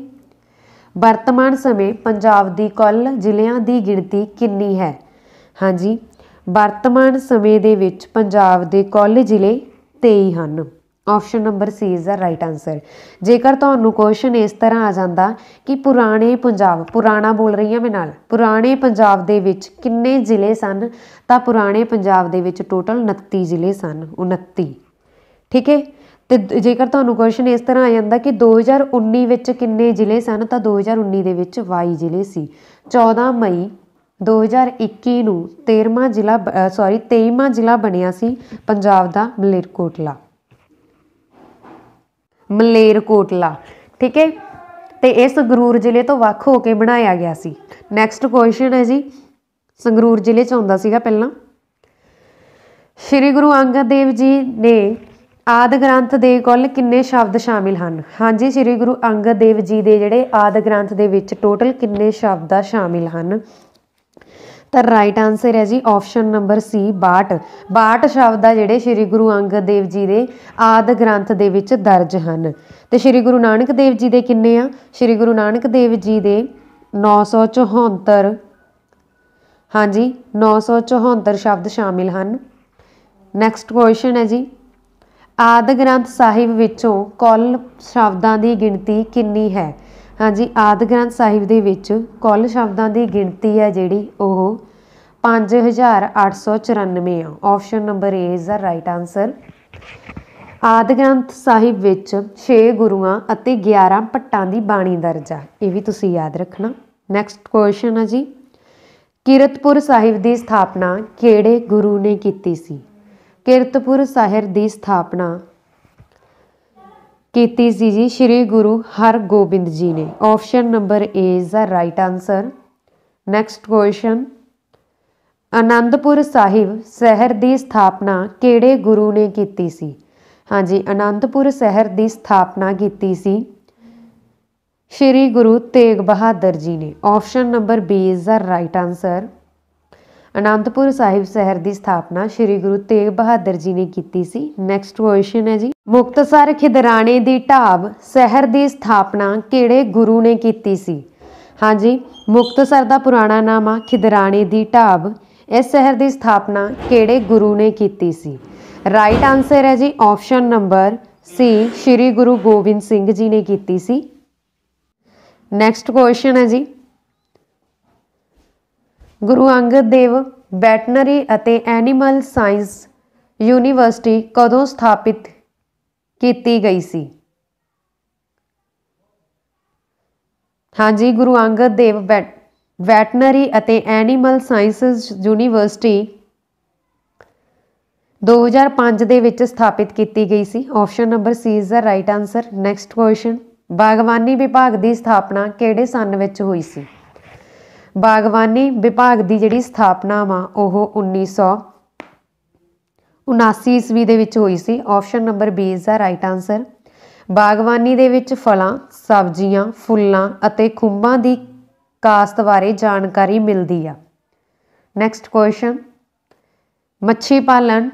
ਵਰਤਮਾਨ ਸਮੇਂ ਪੰਜਾਬ ਦੀ ਕੁੱਲ ਜ਼ਿਲ੍ਹਿਆਂ ਦੀ ਗਿਣਤੀ ਕਿੰਨੀ ਹੈ ਹਾਂਜੀ ਵਰਤਮਾਨ ਸਮੇਂ ਦੇ ਵਿੱਚ ਪੰਜਾਬ ਦੇ ਕੁੱਲ ਜ਼ਿਲ੍ਹੇ 23 ਹਨ option number C is the right answer ਜੇਕਰ ਤੁਹਾਨੂੰ ਕੁਐਸਚਨ ਇਸ ਤਰ੍ਹਾਂ ਆ ਜਾਂਦਾ ਕਿ ਪੁਰਾਣੇ ਪੰਜਾਬ ਪੁਰਾਣਾ ਬੋਲ ਰਹੀ ਹਾਂ ਮੈਂ ਨਾਲ ਪੁਰਾਣੇ ਪੰਜਾਬ ਦੇ ਵਿੱਚ ਕਿੰਨੇ ਜ਼ਿਲ੍ਹੇ ਸਨ ਤਾਂ ਪੁਰਾਣੇ ਪੰਜਾਬ ਦੇ ਵਿੱਚ ਟੋਟਲ 29 ਜ਼ਿਲ੍ਹੇ ਸਨ 29 ਠੀਕ ਹੈ ਤੇ ਜੇਕਰ ਤੁਹਾਨੂੰ ਕੁਐਸਚਨ ਇਸ ਤਰ੍ਹਾਂ ਆ ਜਾਂਦਾ ਕਿ 2019 ਵਿੱਚ ਕਿੰਨੇ ਜ਼ਿਲ੍ਹੇ ਸਨ ਤਾਂ 2019 ਦੇ ਵਿੱਚ 22 ਜ਼ਿਲ੍ਹੇ ਸੀ 14 ਮਈ 2021 ਨੂੰ 13ਵਾਂ ਜ਼ਿਲ੍ਹਾ ਸੌਰੀ 23ਵਾਂ ਜ਼ਿਲ੍ਹਾ ਬਣਿਆ ਸੀ ਪੰਜਾਬ ਦਾ ਮਲੇਰਕੋਟਲਾ ਮਲੇਰਕੋਟਲਾ ਠੀਕ ਹੈ ਤੇ ਇਸ ਗਰੂਰ ਜ਼ਿਲ੍ਹੇ ਤੋਂ ਵੱਖ ਹੋ ਕੇ ਬਣਾਇਆ ਗਿਆ ਸੀ ਨੈਕਸਟ ਕੁਐਸਚਨ ਹੈ ਜੀ ਸੰਗਰੂਰ ਜ਼ਿਲ੍ਹੇ ਚ ਆਉਂਦਾ ਸੀਗਾ ਪਹਿਲਾਂ ਸ਼੍ਰੀ ਗੁਰੂ ਅੰਗਦ ਦੇਵ ਜੀ ਨੇ ਆਦ ਗ੍ਰੰਥ ਦੇ ਕੁੱਲ ਕਿੰਨੇ ਸ਼ਬਦ ਸ਼ਾਮਿਲ ਹਨ ਹਾਂਜੀ ਸ੍ਰੀ ਗੁਰੂ ਅੰਗਦ ਦੇਵ ਜੀ ਦੇ ਜਿਹੜੇ ਆਦ ਗ੍ਰੰਥ ਦੇ ਵਿੱਚ ਟੋਟਲ ਕਿੰਨੇ ਸ਼ਬਦ ਸ਼ਾਮਿਲ ਹਨ ਤਾਂ ਰਾਈਟ ਆਨਸਰ ਹੈ ਜੀ ਆਪਸ਼ਨ ਨੰਬਰ ਸੀ 62 62 ਸ਼ਬਦ ਆ ਜਿਹੜੇ ਸ੍ਰੀ ਗੁਰੂ ਅੰਗਦ ਦੇਵ ਜੀ ਦੇ ਆਦ ਗ੍ਰੰਥ ਦੇ ਵਿੱਚ ਦਰਜ ਹਨ ਤੇ ਸ੍ਰੀ ਗੁਰੂ ਨਾਨਕ ਦੇਵ ਜੀ ਦੇ ਕਿੰਨੇ ਆ ਸ੍ਰੀ ਗੁਰੂ ਨਾਨਕ ਦੇਵ ਜੀ ਦੇ 974 ਹਾਂਜੀ 974 ਸ਼ਬਦ ਸ਼ਾਮਿਲ ਹਨ ਨੈਕਸਟ ਕੁਐਸਚਨ ਹੈ ਜੀ ਆਦਿ ਗ੍ਰੰਥ ਸਾਹਿਬ ਵਿੱਚੋਂ ਕੁੱਲ ਸ਼ਬਦਾਂ ਦੀ ਗਿਣਤੀ ਕਿੰਨੀ ਹੈ ਹਾਂਜੀ ਆਦਿ ਗ੍ਰੰਥ ਸਾਹਿਬ ਦੇ ਵਿੱਚ ਕੁੱਲ ਸ਼ਬਦਾਂ ਦੀ ਗਿਣਤੀ ਹੈ ਜਿਹੜੀ ਉਹ 5894 ਆ option number A is the right answer Adi Granth ਸਾਹਿਬ ਵਿੱਚ 6 ਗੁਰੂਆਂ ਅਤੇ 11 ਪੱਟਾਂ ਦੀ ਬਾਣੀ ਦਰਜ ਆ ਇਹ ਵੀ ਤੁਸੀਂ ਯਾਦ ਰੱਖਣਾ ਨੈਕਸਟ ਕੁਐਸਚਨ ਹੈ ਜੀ ਕੀਰਤਪੁਰ ਸਾਹਿਬ ਦੀ ਸਥਾਪਨਾ ਕਿਹੜੇ ਗੁਰੂ ਨੇ ਕੀਤੀ ਸੀ ਕਿਰਤਪੁਰ ਸਾਹਿਬ ਦੀ ਸਥਾਪਨਾ ਕੀਤੀ ਸੀ ਜੀ ਸ੍ਰੀ ਗੁਰੂ ਹਰਗੋਬਿੰਦ ਜੀ ਨੇ option number A is the right answer next question Anandpur Sahib ਸ਼ਹਿਰ ਦੀ ਸਥਾਪਨਾ ਕਿਹੜੇ ਗੁਰੂ ਨੇ ਕੀਤੀ ਸੀ ਹਾਂਜੀ ਆਨੰਦਪੁਰ ਸ਼ਹਿਰ ਦੀ ਸਥਾਪਨਾ ਕੀਤੀ ਸੀ ਸ਼੍ਰੀ ਗੁਰੂ ਤੇਗ ਬਹਾਦਰ ਜੀ ਨੇ option number B is the right answer Anandpur Sahib ਸ਼ਹਿਰ ਦੀ ਸਥਾਪਨਾ ਸ੍ਰੀ ਗੁਰੂ ਤੇਗ ਬਹਾਦਰ ਜੀ ਨੇ ਕੀਤੀ ਸੀ ਨੈਕਸਟ ਕੁਐਸਚਨ ਹੈ ਜੀ ਮੁਕਤਸਰ ਖਿਦਰਾਣੇ ਦੀ ਢਾਬ ਸ਼ਹਿਰ ਦੀ ਸਥਾਪਨਾ ਕਿਹੜੇ ਗੁਰੂ ਨੇ ਕੀਤੀ ਸੀ ਹਾਂਜੀ ਮੁਕਤਸਰ ਦਾ ਪੁਰਾਣਾ ਨਾਮ ਆ ਖਿਦਰਾਣੇ ਦੀ ਢਾਬ ਇਸ ਸ਼ਹਿਰ ਦੀ ਸਥਾਪਨਾ ਕਿਹੜੇ ਗੁਰੂ ਨੇ ਕੀਤੀ ਸੀ ਰਾਈਟ ਆਨਸਰ ਹੈ ਜੀ option number C Sri Guru Gobind Singh ji ਨੇ ਕੀਤੀ ਸੀ ਨੈਕਸਟ ਕੁਐਸਚਨ ਹੈ ਜੀ ਗੁਰੂ ਅੰਗਦ ਦੇਵ ਵੈਟਨਰੀ ਅਤੇ ਐਨੀਮਲ ਸਾਇੰਸ ਯੂਨੀਵਰਸਿਟੀ ਕਦੋਂ ਸਥਾਪਿਤ ਕੀਤੀ ਗਈ ਸੀ ਹਾਂਜੀ ਗੁਰੂ ਅੰਗਦ ਦੇਵ ਵੈਟਨਰੀ ਅਤੇ ਐਨੀਮਲ ਸਾਇੰਸਸ ਯੂਨੀਵਰਸਿਟੀ 2005 ਦੇ ਵਿੱਚ ਸਥਾਪਿਤ ਕੀਤੀ ਗਈ ਸੀ option number C is the right answer next question ਬਾਗਵਾਨੀ ਵਿਭਾਗ ਦੀ ਸਥਾਪਨਾ ਕਿਹੜੇ ਸਾਲ ਵਿੱਚ ਹੋਈ ਸੀ ਬਾਗਵਾਨੀ ਵਿਭਾਗ ਦੀ ਜਿਹੜੀ ਸਥਾਪਨਾ ਵਾ ਉਹ 1979 ਈਸਵੀ ਦੇ ਵਿੱਚ ਹੋਈ ਸੀ ਆਪਸ਼ਨ ਨੰਬਰ B ਇਸ ਦਾ ਰਾਈਟ ਆਨਸਰ ਬਾਗਵਾਨੀ ਦੇ ਵਿੱਚ ਫਲਾਂ ਸਬਜ਼ੀਆਂ ਫੁੱਲਾਂ ਅਤੇ ਖੁੰਬਾਂ ਦੀ ਕਾਸਤ ਬਾਰੇ ਜਾਣਕਾਰੀ ਮਿਲਦੀ ਆ ਨੈਕਸਟ ਕੁਐਸਚਨ ਮੱਛੀ ਪਾਲਣ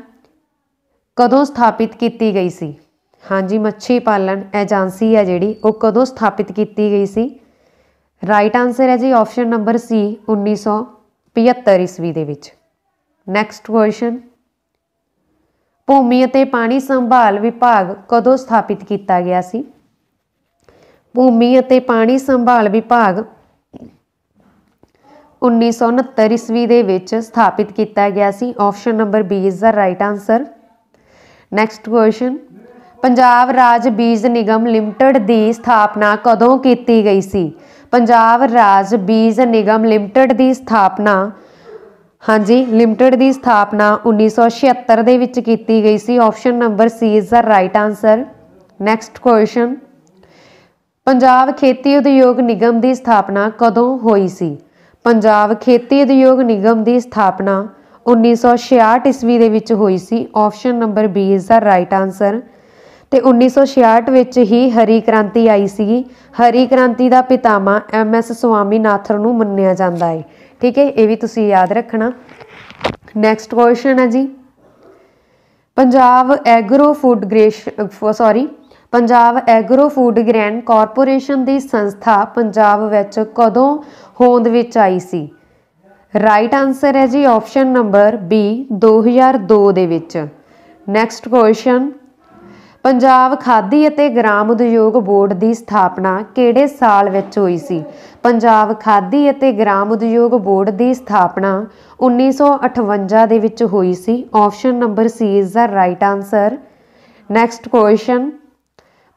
ਕਦੋਂ ਸਥਾਪਿਤ ਕੀਤੀ ਗਈ ਸੀ ਹਾਂਜੀ ਮੱਛੀ ਪਾਲਣ ਏਜੰਸੀ ਆ ਜਿਹੜੀ ਉਹ ਕਦੋਂ ਸਥਾਪਿਤ ਕੀਤੀ ਗਈ ਸੀ ਰਾਈਟ ਆਨਸਰ ਹੈ ਜੀ ਆਪਸ਼ਨ ਨੰਬਰ ਸੀ 1975 ਈਸਵੀ ਦੇ ਵਿੱਚ ਨੈਕਸਟ ਕੁਐਸਚਨ ਭੂਮੀ ਅਤੇ ਪਾਣੀ ਸੰਭਾਲ ਵਿਭਾਗ ਕਦੋਂ ਸਥਾਪਿਤ ਕੀਤਾ ਗਿਆ ਸੀ ਭੂਮੀ ਅਤੇ ਪਾਣੀ ਸੰਭਾਲ ਵਿਭਾਗ 1969 ਈਸਵੀ ਦੇ ਵਿੱਚ ਸਥਾਪਿਤ ਕੀਤਾ ਗਿਆ ਸੀ option number B is the right answer next question Punjab ਰਾਜ ਬੀਜ ਨਿਗਮ ਲਿਮਟਿਡ ਦੀ ਸਥਾਪਨਾ ਕਦੋਂ ਕੀਤੀ ਗਈ ਸੀ ਪੰਜਾਬ ਰਾਜ ਬੀਜ ਨਿਗਮ ਲਿਮਟਿਡ ਦੀ ਸਥਾਪਨਾ ਹਾਂਜੀ ਲਿਮਟਿਡ ਦੀ ਸਥਾਪਨਾ 1976 ਦੇ ਵਿੱਚ ਕੀਤੀ ਗਈ ਸੀ option number C is the right answer next question Punjab ਖੇਤੀ ਉਦਯੋਗ ਨਿਗਮ ਦੀ ਸਥਾਪਨਾ ਕਦੋਂ ਹੋਈ ਸੀ ਪੰਜਾਬ ਖੇਤੀ ਉਦਯੋਗ ਨਿਗਮ ਦੀ ਸਥਾਪਨਾ 1966 ਈਸਵੀ ਦੇ ਵਿੱਚ ਹੋਈ ਸੀ option number B is the right answer ਤੇ 1966 ਵਿੱਚ ਹੀ ਹਰੀ ਕ੍ਰਾਂਤੀ ਆਈ ਸੀ ਹਰੀ ਕ੍ਰਾਂਤੀ ਦਾ ਪਿਤਾਮਾ ਐਮ ਐਸ ਸੁਆਮੀ ਨਾਥਰ ਨੂੰ ਮੰਨਿਆ ਜਾਂਦਾ ਹੈ ਠੀਕ ਹੈ ਇਹ ਵੀ ਤੁਸੀਂ ਯਾਦ ਰੱਖਣਾ ਨੈਕਸਟ ਕੁਐਸਚਨ ਹੈ ਜੀ Punjab agro food grains sorry Punjab agro food grand corporation ਦੀ ਸੰਸਥਾ ਪੰਜਾਬ ਵਿੱਚ ਕਦੋਂ ਹੋਂਦ ਵਿੱਚ ਆਈ ਸੀ ਰਾਈਟ ਆਨਸਰ ਹੈ ਜੀ ਆਪਸ਼ਨ ਨੰਬਰ ਬੀ 2002 ਦੇ ਵਿੱਚ ਨੈਕਸਟ ਕੁਐਸਚਨ ਪੰਜਾਬ ਖਾਦੀ ਅਤੇ ਗ੍ਰਾਮ ਉਦਯੋਗ ਬੋਰਡ ਦੀ ਸਥਾਪਨਾ ਕਿਹੜੇ ਸਾਲ ਵਿੱਚ ਹੋਈ ਸੀ ਪੰਜਾਬ ਖਾਦੀ ਅਤੇ ਗ੍ਰਾਮ ਉਦਯੋਗ ਬੋਰਡ ਦੀ ਸਥਾਪਨਾ 1958 ਦੇ ਵਿੱਚ ਹੋਈ ਸੀ option number C is the right answer next question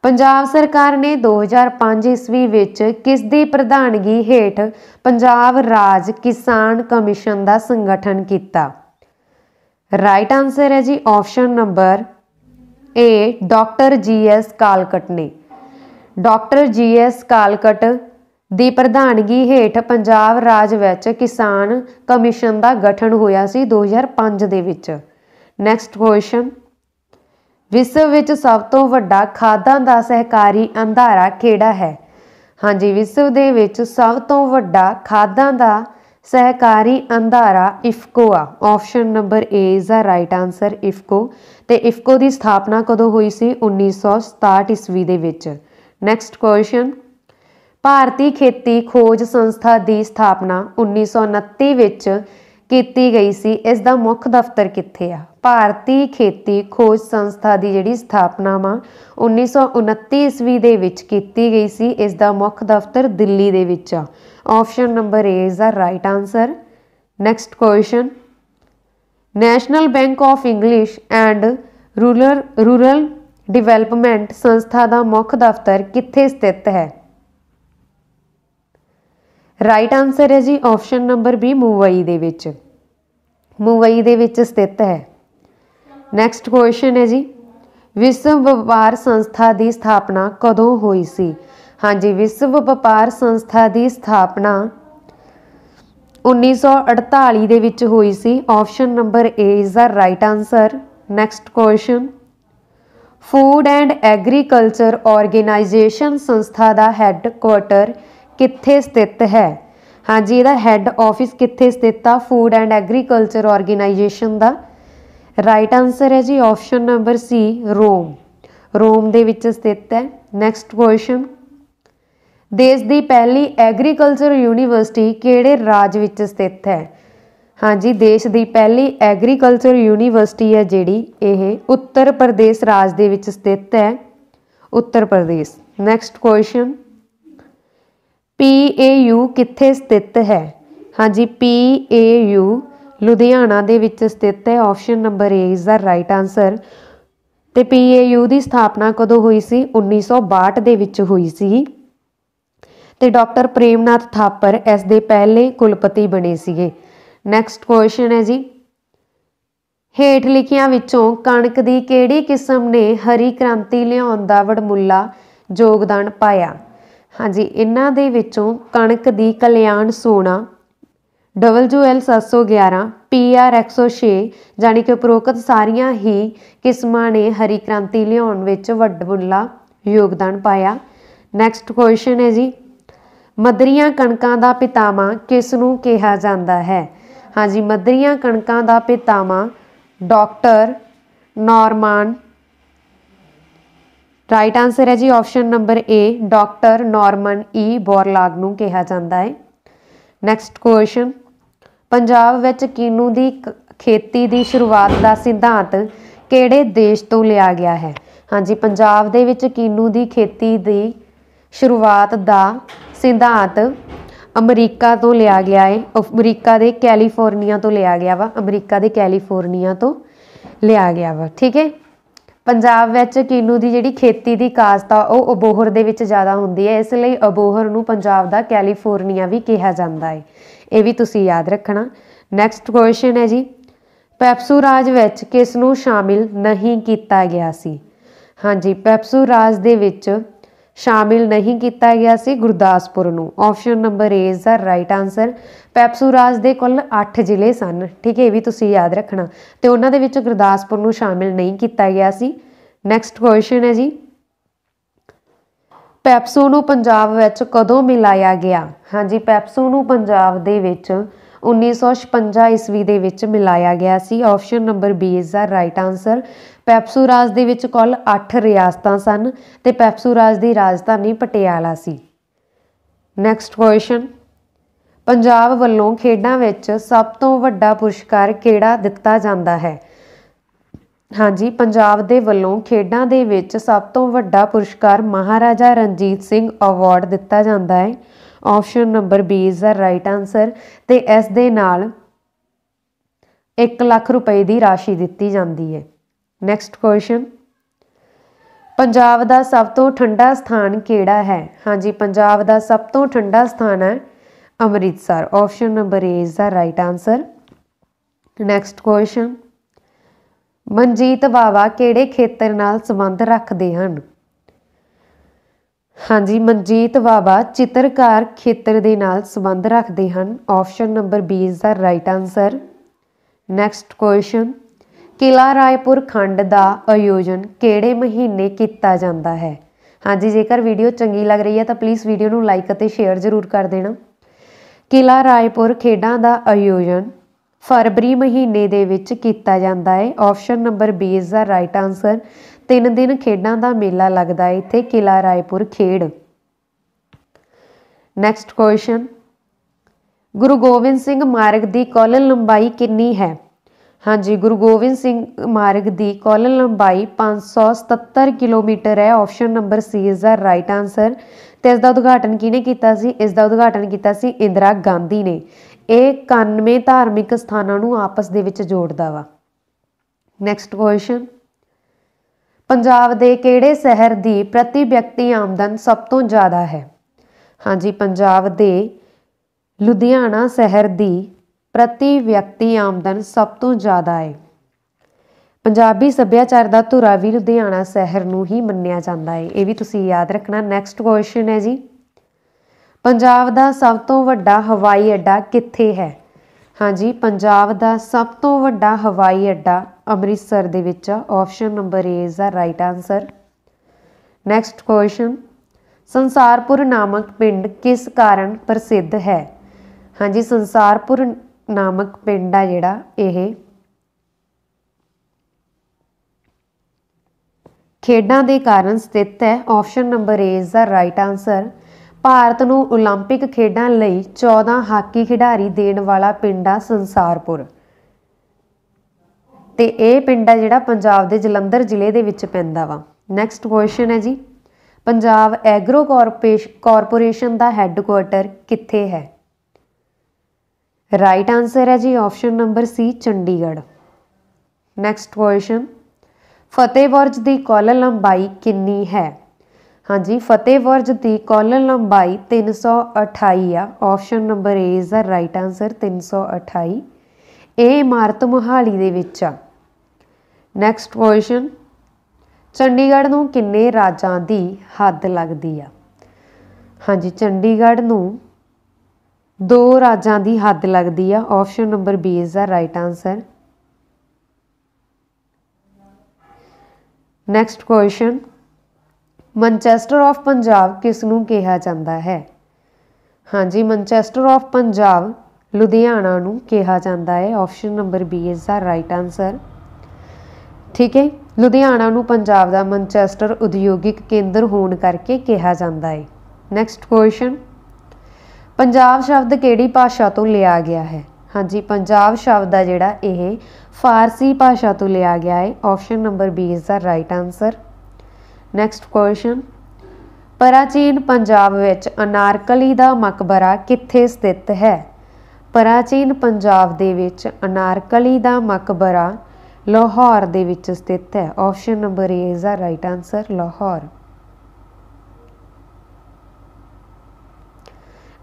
Punjab ਸਰਕਾਰ ਨੇ 2005 ਈਸਵੀ ਵਿੱਚ ਕਿਸ ਦੀ ਪ੍ਰਧਾਨਗੀ ਹੇਠ ਪੰਜਾਬ ਰਾਜ ਕਿਸਾਨ ਕਮਿਸ਼ਨ ਦਾ ਸੰਗਠਨ ਕੀਤਾ ਰਾਈਟ ਆਨਸਰ ਹੈ ਜੀ option number A doctor G S S Kalkat ਨੇ ਡਾਕਟਰ ਜੀਐਸ ਐਸ ਕਾਲਕਟ ਦੀ ਪ੍ਰਧਾਨਗੀ ਹੇਠ ਪੰਜਾਬ ਰਾਜ ਵਿੱਚ ਕਿਸਾਨ ਕਮਿਸ਼ਨ ਦਾ ਗਠਨ ਹੋਇਆ ਸੀ 2005 ਦੇ ਵਿੱਚ ਨੈਕਸਟ ਕੁਐਸਚਨ ਵਿਸ਼ਵ ਵਿੱਚ ਸਭ ਤੋਂ ਵੱਡਾ ਖਾਦਾਂ ਦਾ ਸਹਿਕਾਰੀ ਅੰਧਾਰਾ ਕਿਹੜਾ ਹੈ ਹਾਂਜੀ ਵਿਸ਼ਵ ਦੇ ਵਿੱਚ ਸਭ ਤੋਂ ਵੱਡਾ ਖਾਦਾਂ ਦਾ ਸਹਿਕਾਰੀ ਅੰਧਾਰਾ ਇਫਕੋ ਆ option number A is the right answer IFFCO ਤੇ ਇਫਕੋ ਦੀ ਸਥਾਪਨਾ ਕਦੋਂ ਹੋਈ ਸੀ 1967 ਈਸਵੀ ਦੇ ਵਿੱਚ ਨੈਕਸਟ ਕੁਐਸਚਨ ਭਾਰਤੀ ਖੇਤੀ ਖੋਜ ਸੰਸਥਾ ਦੀ ਸਥਾਪਨਾ 1929 ਵਿੱਚ ਕੀਤੀ ਗਈ ਸੀ ਇਸ ਦਾ ਮੁੱਖ ਦਫ਼ਤਰ ਕਿੱਥੇ ਆ ਭਾਰਤੀ ਖੇਤੀ ਖੋਜ ਸੰਸਥਾ ਦੀ ਜਿਹੜੀ ਸਥਾਪਨਾ ਵਾ 1929 ਈਸਵੀ ਦੇ ਵਿੱਚ ਕੀਤੀ ਗਈ ਸੀ ਇਸ ਦਾ ਮੁੱਖ ਦਫ਼ਤਰ ਦਿੱਲੀ ਦੇ ਵਿੱਚ ਆ Option number A is the right answer. Next question. National bank of English and rural rural development ਸੰਸਥਾ ਦਾ ਮੁੱਖ ਦਫ਼ਤਰ ਕਿੱਥੇ ਸਥਿਤ ਹੈ ਰਾਈਟ ਆਨਸਰ ਹੈ ਜੀ ਆਪਸ਼ਨ ਨੰਬਰ ਬੀ ਮੁੰਬਈ ਦੇ ਵਿੱਚ ਮੁੰਬਈ ਦੇ ਵਿੱਚ ਸਥਿਤ ਹੈ ਨੈਕਸਟ ਕੁਐਸਚਨ ਹੈ ਜੀ ਵਿਸ਼ਵ ਵਪਾਰ ਸੰਸਥਾ ਦੀ ਸਥਾਪਨਾ ਕਦੋਂ ਹੋਈ ਸੀ ਹਾਂਜੀ ਵਿਸ਼ਵ ਵਪਾਰ ਸੰਸਥਾ ਦੀ ਸਥਾਪਨਾ 1948 ਦੇ ਵਿੱਚ ਹੋਈ ਸੀ option number A is the right answer next question food and agriculture organization ਸੰਸਥਾ ਦਾ ਹੈੱਡ ਕੁਆਟਰ ਕਿੱਥੇ ਸਥਿਤ ਹੈ ਹਾਂਜੀ ਇਹਦਾ ਹੈੱਡ ਆਫਿਸ ਕਿੱਥੇ ਸਥਿਤ ਆ ਫੂਡ ਐਂਡ ਐਗਰੀਕਲਚਰ ਆਰਗੇਨਾਈਜੇਸ਼ਨ ਦਾ ਰਾਈਟ ਆਨਸਰ ਹੈ ਜੀ ਆਪਸ਼ਨ ਨੰਬਰ ਸੀ ਰੋਮ ਰੋਮ ਦੇ ਵਿੱਚ ਸਥਿਤ ਹੈ ਨੈਕਸਟ ਕੁਐਸਚਨ ਦੇਸ਼ ਦੀ ਪਹਿਲੀ ਐਗਰੀਕਲਚਰ ਯੂਨੀਵਰਸਿਟੀ ਕਿਹੜੇ ਰਾਜ ਵਿੱਚ ਸਥਿਤ ਹੈ ਹਾਂਜੀ ਦੇਸ਼ ਦੀ ਪਹਿਲੀ ਐਗਰੀਕਲਚਰ ਯੂਨੀਵਰਸਿਟੀ ਹੈ ਜਿਹੜੀ ਇਹ ਉੱਤਰ ਪ੍ਰਦੇਸ਼ ਰਾਜ ਦੇ ਵਿੱਚ ਸਥਿਤ ਹੈ ਉੱਤਰ ਪ੍ਰਦੇਸ਼ ਨੈਕਸਟ ਕੁਐਸਚਨ ਪੀਏਯੂ ਕਿੱਥੇ ਸਥਿਤ ਹੈ ਹਾਂਜੀ ਪੀਏਯੂ ਲੁਧਿਆਣਾ ਦੇ ਵਿੱਚ ਸਥਿਤ ਹੈ option number A is the right answer ਤੇ ਪੀਏਯੂ ਦੀ ਸਥਾਪਨਾ ਕਦੋਂ ਹੋਈ ਸੀ 1962 ਦੇ ਵਿੱਚ ਹੋਈ ਸੀ ਤੇ ਡਾਕਟਰ ਪ੍ਰੇਮਨਾਥ ਥਾਪਰ ਇਸ ਦੇ ਪਹਿਲੇ ਕੁਲਪਤੀ ਬਣੇ ਸੀਗੇ ਨੈਕਸਟ ਕੁਐਸਚਨ ਹੈ ਜੀ ਹੇਠ ਲਿਖਿਆਂ ਵਿੱਚੋਂ ਕਣਕ ਦੀ ਕਿਹੜੀ ਕਿਸਮ ਨੇ ਹਰੀ ਕ੍ਰਾਂਤੀ ਲਿਆਉਣ ਦਾ ਵਡਮੁੱਲਾ ਯੋਗਦਾਨ ਪਾਇਆ ਹਾਂਜੀ ਇਹਨਾਂ ਦੇ ਵਿੱਚੋਂ ਕਣਕ ਦੀ ਕਲਿਆਣ ਸੋਨਾ ਐਲ 711 ਆਰ 106 ਜਾਨੀ ਕਿ ਉਪਰੋਕਤ ਸਾਰੀਆਂ ਹੀ ਕਿਸਮਾਂ ਨੇ ਹਰੀ ਕ੍ਰਾਂਤੀ ਲਿਆਉਣ ਵਿੱਚ ਵੱਡਮੁੱਲਾ ਯੋਗਦਾਨ ਪਾਇਆ ਨੈਕਸਟ ਕੁਐਸਚਨ ਹੈ ਜੀ ਮਦਰੀਆਂ ਕਣਕਾਂ ਦਾ ਪਿਤਾਮਾ ਕਿਸ ਨੂੰ ਕਿਹਾ ਜਾਂਦਾ ਹੈ ਹਾਂਜੀ ਮਦਰੀਆਂ ਕਣਕਾਂ ਦਾ ਪਿਤਾਮਾ ਡਾਕਟਰ ਨਾਰਮਨ ਰਾਈਟ ਆਨਸਰ ਹੈ ਜੀ option number A doctor Norman E Borlaug ਨੂੰ ਕਿਹਾ ਜਾਂਦਾ ਹੈ ਨੈਕਸਟ ਕੁਐਸਚਨ ਪੰਜਾਬ ਵਿੱਚ ਕਿਨੂ ਦੀ ਖੇਤੀ ਦੀ ਸ਼ੁਰੂਆਤ ਦਾ ਸਿਧਾਂਤ ਕਿਹੜੇ ਦੇਸ਼ ਤੋਂ ਲਿਆ ਗਿਆ ਹੈ ਹਾਂਜੀ ਪੰਜਾਬ ਦੇ ਵਿੱਚ ਕਿਨੂ ਦੀ ਖੇਤੀ ਦੀ ਸ਼ੁਰੂਆਤ ਦਾ ਸਿਧਾਂਤ ਅਮਰੀਕਾ ਤੋਂ ਲਿਆ ਗਿਆ ਹੈ ਅਮਰੀਕਾ ਦੇ ਕੈਲੀਫੋਰਨੀਆ ਤੋਂ ਲਿਆ ਗਿਆ ਵਾ ਅਮਰੀਕਾ ਦੇ ਕੈਲੀਫੋਰਨੀਆ ਤੋਂ ਲਿਆ ਗਿਆ ਵਾ ਠੀਕ ਹੈ ਪੰਜਾਬ ਵਿੱਚ ਕਿਨੂ ਦੀ ਜਿਹੜੀ ਖੇਤੀ ਦੀ ਕਾਸਤ ਆ ਉਹ ਅਬੋਹਰ ਦੇ ਵਿੱਚ ਜ਼ਿਆਦਾ ਹੁੰਦੀ ਹੈ ਇਸ ਲਈ ਅਬੋਹਰ ਨੂੰ ਪੰਜਾਬ ਦਾ ਕੈਲੀਫੋਰਨੀਆ ਵੀ ਕਿਹਾ ਜਾਂਦਾ ਹੈ ਇਹ ਵੀ ਤੁਸੀਂ ਯਾਦ ਰੱਖਣਾ ਨੈਕਸਟ ਕੁਐਸਚਨ ਹੈ ਜੀ ਪੈਪਸੂ ਰਾਜ ਵਿੱਚ ਕਿਸ ਨੂੰ ਸ਼ਾਮਿਲ ਨਹੀਂ ਕੀਤਾ ਗਿਆ ਸੀ ਹਾਂਜੀ ਪੈਪਸੂ ਰਾਜ ਦੇ ਵਿੱਚ ਸ਼ਾਮਿਲ ਨਹੀਂ ਕੀਤਾ ਗਿਆ ਸੀ ਗੁਰਦਾਸਪੁਰ ਨੂੰ option number A is the right answer PEPSU ਰਾਜ ਦੇ ਕੁੱਲ 8 ਜ਼ਿਲ੍ਹੇ ਸਨ ਠੀਕ ਹੈ ਇਹ ਵੀ ਤੁਸੀਂ ਯਾਦ ਰੱਖਣਾ ਤੇ ਉਹਨਾਂ ਦੇ ਵਿੱਚ ਗੁਰਦਾਸਪੁਰ ਨੂੰ ਸ਼ਾਮਿਲ ਨਹੀਂ ਕੀਤਾ ਗਿਆ ਸੀ ਨੈਕਸਟ ਕੁਐਸਚਨ ਹੈ ਜੀ ਪੈਪਸੂ ਨੂੰ ਪੰਜਾਬ ਵਿੱਚ ਕਦੋਂ ਮਿਲਾਇਆ ਗਿਆ ਹਾਂਜੀ ਪੈਪਸੂ ਨੂੰ ਪੰਜਾਬ ਦੇ ਵਿੱਚ 1956 ਈਸਵੀ ਦੇ ਵਿੱਚ ਮਿਲਾਇਆ ਗਿਆ ਸੀ option number B is the right answer PEPSU ਰਾਜ ਦੇ ਵਿੱਚ ਕੁੱਲ 8 ਰਿਆਸਤਾਂ ਸਨ ਤੇ ਪੈਪਸੂ ਰਾਜ ਦੀ ਰਾਜਧਾਨੀ ਪਟਿਆਲਾ ਸੀ ਨੈਕਸਟ ਕੁਐਸਚਨ ਪੰਜਾਬ ਵੱਲੋਂ ਖੇਡਾਂ ਵਿੱਚ ਸਭ ਤੋਂ ਵੱਡਾ ਪੁਰਸਕਾਰ ਕਿਹੜਾ ਦਿੱਤਾ ਜਾਂਦਾ ਹੈ ਹਾਂਜੀ ਪੰਜਾਬ ਦੇ ਵੱਲੋਂ ਖੇਡਾਂ ਦੇ ਵਿੱਚ ਸਭ ਤੋਂ ਵੱਡਾ ਪੁਰਸਕਾਰ ਮਹਾਰਾਜਾ ਰਣਜੀਤ ਸਿੰਘ ਅਵਾਰਡ ਦਿੱਤਾ ਜਾਂਦਾ ਹੈ option number B is the right answer ਤੇ ਇਸ ਦੇ ਨਾਲ 1 ਲੱਖ ਰੁਪਏ ਦੀ ਰਾਸ਼ੀ ਦਿੱਤੀ ਜਾਂਦੀ ਹੈ ਨੈਕਸਟ ਕੁਐਸਚਨ ਪੰਜਾਬ ਦਾ ਸਭ ਤੋਂ ਠੰਡਾ ਸਥਾਨ ਕਿਹੜਾ ਹੈ ਹਾਂਜੀ ਪੰਜਾਬ ਦਾ ਸਭ ਤੋਂ ਠੰਡਾ ਸਥਾਨ ਹੈ Amritsar option number A is the right answer next question Manjit Bawa ਕਿਹੜੇ ਖੇਤਰ ਨਾਲ ਸੰਬੰਧ ਰੱਖਦੇ ਹਨ ਹਾਂਜੀ ਮਨਜੀਤ ਬਾਵਾ ਚਿੱਤਰਕਾਰ ਖੇਤਰ ਦੇ ਨਾਲ ਸੰਬੰਧ ਰੱਖਦੇ ਹਨ option number B is the right answer next question Kila Raipur ਖੰਡ ਦਾ ਆਯੋਜਨ ਕਿਹੜੇ ਮਹੀਨੇ ਕੀਤਾ ਜਾਂਦਾ ਹੈ ਹਾਂਜੀ ਜੇਕਰ ਵੀਡੀਓ ਚੰਗੀ ਲੱਗ ਰਹੀ ਹੈ ਤਾਂ ਪਲੀਜ਼ ਵੀਡੀਓ ਨੂੰ ਲਾਈਕ ਅਤੇ ਸ਼ੇਅਰ ਜ਼ਰੂਰ ਕਰ ਦੇਣਾ ਕਿਲਾ ਰਾਏਪੁਰ ਖੇਡਾਂ ਦਾ ਆਯੋਜਨ ਫਰਵਰੀ ਮਹੀਨੇ ਦੇ ਵਿੱਚ ਕੀਤਾ ਜਾਂਦਾ ਹੈ ਆਪਸ਼ਨ ਨੰਬਰ B ਇਸ ਦਾ ਰਾਈਟ ਆਨਸਰ ਤਿੰਨ ਦਿਨ ਖੇਡਾਂ ਦਾ ਮੇਲਾ ਲੱਗਦਾ ਹੈ ਇੱਥੇ ਕਿਲਾ ਰਾਏਪੁਰ ਖੇਡ ਨੈਕਸਟ ਕੁਐਸਚਨ ਗੁਰੂ ਗੋਬਿੰਦ ਸਿੰਘ ਮਾਰਗ ਦੀ ਕੁੱਲ ਲੰਬਾਈ ਕਿੰਨੀ ਹੈ ਹਾਂਜੀ ਗੁਰੂ ਗੋਬਿੰਦ ਸਿੰਘ ਮਾਰਗ ਦੀ ਕੁੱਲ ਲੰਬਾਈ 577 ਕਿਲੋਮੀਟਰ ਹੈ option number C is the right answer ਤੇ ਇਸ ਦਾ ਉਦਘਾਟਨ ਕਿਹਨੇ ਕੀਤਾ ਸੀ ਇਸ ਦਾ ਉਦਘਾਟਨ ਕੀਤਾ ਸੀ ਇੰਦਰਾ ਗਾਂਧੀ ਨੇ ਇਹ 91 ਧਾਰਮਿਕ ਸਥਾਨਾਂ ਨੂੰ ਆਪਸ ਦੇ ਵਿੱਚ ਜੋੜਦਾ ਵਾ ਨੈਕਸਟ ਕੁਐਸਚਨ ਪੰਜਾਬ ਦੇ ਕਿਹੜੇ ਸ਼ਹਿਰ ਦੀ ਪ੍ਰਤੀ ਵਿਅਕਤੀ ਆਮਦਨ ਸਭ ਤੋਂ ਜ਼ਿਆਦਾ ਹੈ ਹਾਂਜੀ ਪੰਜਾਬ ਦੇ ਲੁਧਿਆਣਾ ਸ਼ਹਿਰ ਦੀ ਪ੍ਰਤੀ ਵਿਅਕਤੀ ਆਮਦਨ ਸਭ ਤੋਂ ਜ਼ਿਆਦਾ ਹੈ ਪੰਜਾਬੀ ਸੱਭਿਆਚਾਰ ਦਾ ਧੁਰਾ ਵੀ ਲੁਧਿਆਣਾ ਸ਼ਹਿਰ ਨੂੰ ਹੀ ਮੰਨਿਆ ਜਾਂਦਾ ਹੈ ਇਹ ਵੀ ਤੁਸੀਂ ਯਾਦ ਰੱਖਣਾ ਨੈਕਸਟ ਕੁਐਸਚਨ ਹੈ ਜੀ ਪੰਜਾਬ ਦਾ ਸਭ ਤੋਂ ਵੱਡਾ ਹਵਾਈ ਅੱਡਾ ਕਿੱਥੇ ਹੈ ਹਾਂਜੀ ਪੰਜਾਬ ਦਾ ਸਭ ਤੋਂ ਵੱਡਾ ਹਵਾਈ ਅੱਡਾ ਅੰਮ੍ਰਿਤਸਰ ਦੇ ਵਿੱਚ ਆ option number A is the right answer next question Sansarpur ਨਾਮਕ ਪਿੰਡ ਕਿਸ ਕਾਰਨ ਪ੍ਰਸਿੱਧ ਹੈ ਹਾਂਜੀ ਸੰਸਾਰਪੁਰ ਨਾਮਕ ਪਿੰਡ ਆ ਜਿਹੜਾ ਇਹ ਖੇਡਾਂ ਦੇ ਕਾਰਨ ਸਥਿਤ ਹੈ option number A is the right answer Bharat ਨੂੰ 올림픽 ਖੇਡਾਂ ਲਈ 14 ਹਾਕੀ ਖਿਡਾਰੀ ਦੇਣ ਵਾਲਾ ਪਿੰਡ ਆ ਸੰਸਾਰਪੁਰ ਤੇ ਇਹ ਪਿੰਡ ਆ ਜਿਹੜਾ ਪੰਜਾਬ ਦੇ ਜਲੰਧਰ ਜ਼ਿਲ੍ਹੇ ਦੇ ਵਿੱਚ ਪੈਂਦਾ ਵਾ ਨੈਕਸਟ ਕੁਐਸਚਨ ਹੈ ਜੀ ਪੰਜਾਬ ਐਗਰੋ ਕਾਰਪੋਰੇਸ਼ਨ ਦਾ ਹੈੱਡਕੁਆਰਟਰ ਕਿੱਥੇ ਹੈ ਰਾਈਟ ਆਨਸਰ ਹੈ ਜੀ option number C Chandigarh next question Fateh Burj ਦੀ ਕੁੱਲ ਲੰਬਾਈ ਕਿੰਨੀ ਹੈ ਹਾਂਜੀ ਫਤਿਹ ਬੁਰਜ ਦੀ ਕੁੱਲ ਲੰਬਾਈ 328 ਆ option number A is the right answer 328 ਇਹ ਇਮਾਰਤ ਮੁਹਾਲੀ ਦੇ ਵਿੱਚ ਆ ਨੈਕਸਟ ਕੁਐਸਚਨ ਚੰਡੀਗੜ੍ਹ ਨੂੰ ਕਿੰਨੇ ਰਾਜਾਂ ਦੀ ਹੱਦ ਲੱਗਦੀ ਆ ਹਾਂਜੀ ਚੰਡੀਗੜ੍ਹ ਨੂੰ ਦੋ ਰਾਜਾਂ ਦੀ ਹੱਦ ਲੱਗਦੀ ਆ option number B is the right answer next question Manchester of Punjab ਕਿਸ ਨੂੰ ਕਿਹਾ ਜਾਂਦਾ ਹੈ ਹਾਂਜੀ ਮਨਚੈਸਟਰ ਆਫ ਪੰਜਾਬ ਲੁਧਿਆਣਾ ਨੂੰ ਕਿਹਾ ਜਾਂਦਾ ਹੈ option number B is the right answer ਠੀਕ ਹੈ ਲੁਧਿਆਣਾ ਨੂੰ ਪੰਜਾਬ ਦਾ ਮਨਚੈਸਟਰ ਉਦਯੋਗਿਕ ਕੇਂਦਰ ਹੋਣ ਕਰਕੇ ਕਿਹਾ ਜਾਂਦਾ ਹੈ ਨੈਕਸਟ ਕੁਐਸਚਨ ਪੰਜਾਬ ਸ਼ਬਦ ਕਿਹੜੀ ਭਾਸ਼ਾ ਤੋਂ ਲਿਆ ਗਿਆ ਹੈ ਹਾਂਜੀ ਪੰਜਾਬ ਸ਼ਬਦ ਆ ਜਿਹੜਾ ਇਹ ਫਾਰਸੀ ਭਾਸ਼ਾ ਤੋਂ ਲਿਆ ਗਿਆ ਹੈ ਆਪਸ਼ਨ ਨੰਬਰ B ਇਸ ਦਾ ਰਾਈਟ ਆਨਸਰ ਨੈਕਸਟ ਕੁਐਸਚਨ ਪ੍ਰਾਚੀਨ ਪੰਜਾਬ ਵਿੱਚ ਅਨਾਰਕਲੀ ਦਾ ਮਕਬਰਾ ਕਿੱਥੇ ਸਥਿਤ ਹੈ ਪ੍ਰਾਚੀਨ ਪੰਜਾਬ ਦੇ ਵਿੱਚ ਅਨਾਰਕਲੀ ਦਾ ਮਕਬਰਾ ਲਾਹੌਰ ਦੇ ਵਿੱਚ ਸਥਿਤ ਹੈ ਆਪਸ਼ਨ ਨੰਬਰ A ਇਸ ਦਾ right answer Lahore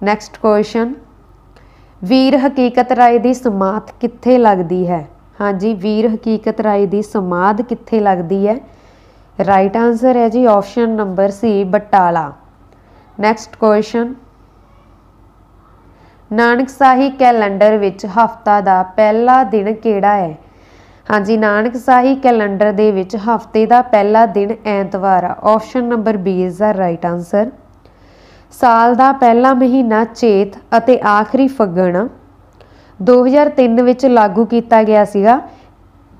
next question Veer Haqiqat Rai ਦੀ ਸਮਾਦ ਕਿੱਥੇ ਲੱਗਦੀ ਹੈ ਹਾਂਜੀ ਵੀਰ ਹਕੀਕਤ ਰਾਏ ਦੀ ਸਮਾਦ ਕਿੱਥੇ ਲੱਗਦੀ ਹੈ ਰਾਈਟ ਆਨਸਰ ਹੈ ਜੀ option number C Batala next question ਸਾਹੀ ਕੈਲੰਡਰ ਵਿੱਚ ਹਫਤਾ ਦਾ ਪਹਿਲਾ ਦਿਨ ਕਿਹੜਾ ਹੈ ਹਾਂਜੀ ਨਾਨਕ ਸਾਹੀ ਕੈਲੰਡਰ ਦੇ ਵਿੱਚ ਹਫਤੇ ਦਾ ਪਹਿਲਾ ਦਿਨ ਐਤਵਾਰ ਆ option number B is the right answer ਸਾਲ ਦਾ ਪਹਿਲਾ ਮਹੀਨਾ ਚੇਤ ਅਤੇ ਆਖਰੀ ਫੱਗਣ 2003 ਵਿੱਚ ਲਾਗੂ ਕੀਤਾ ਗਿਆ ਸੀਗਾ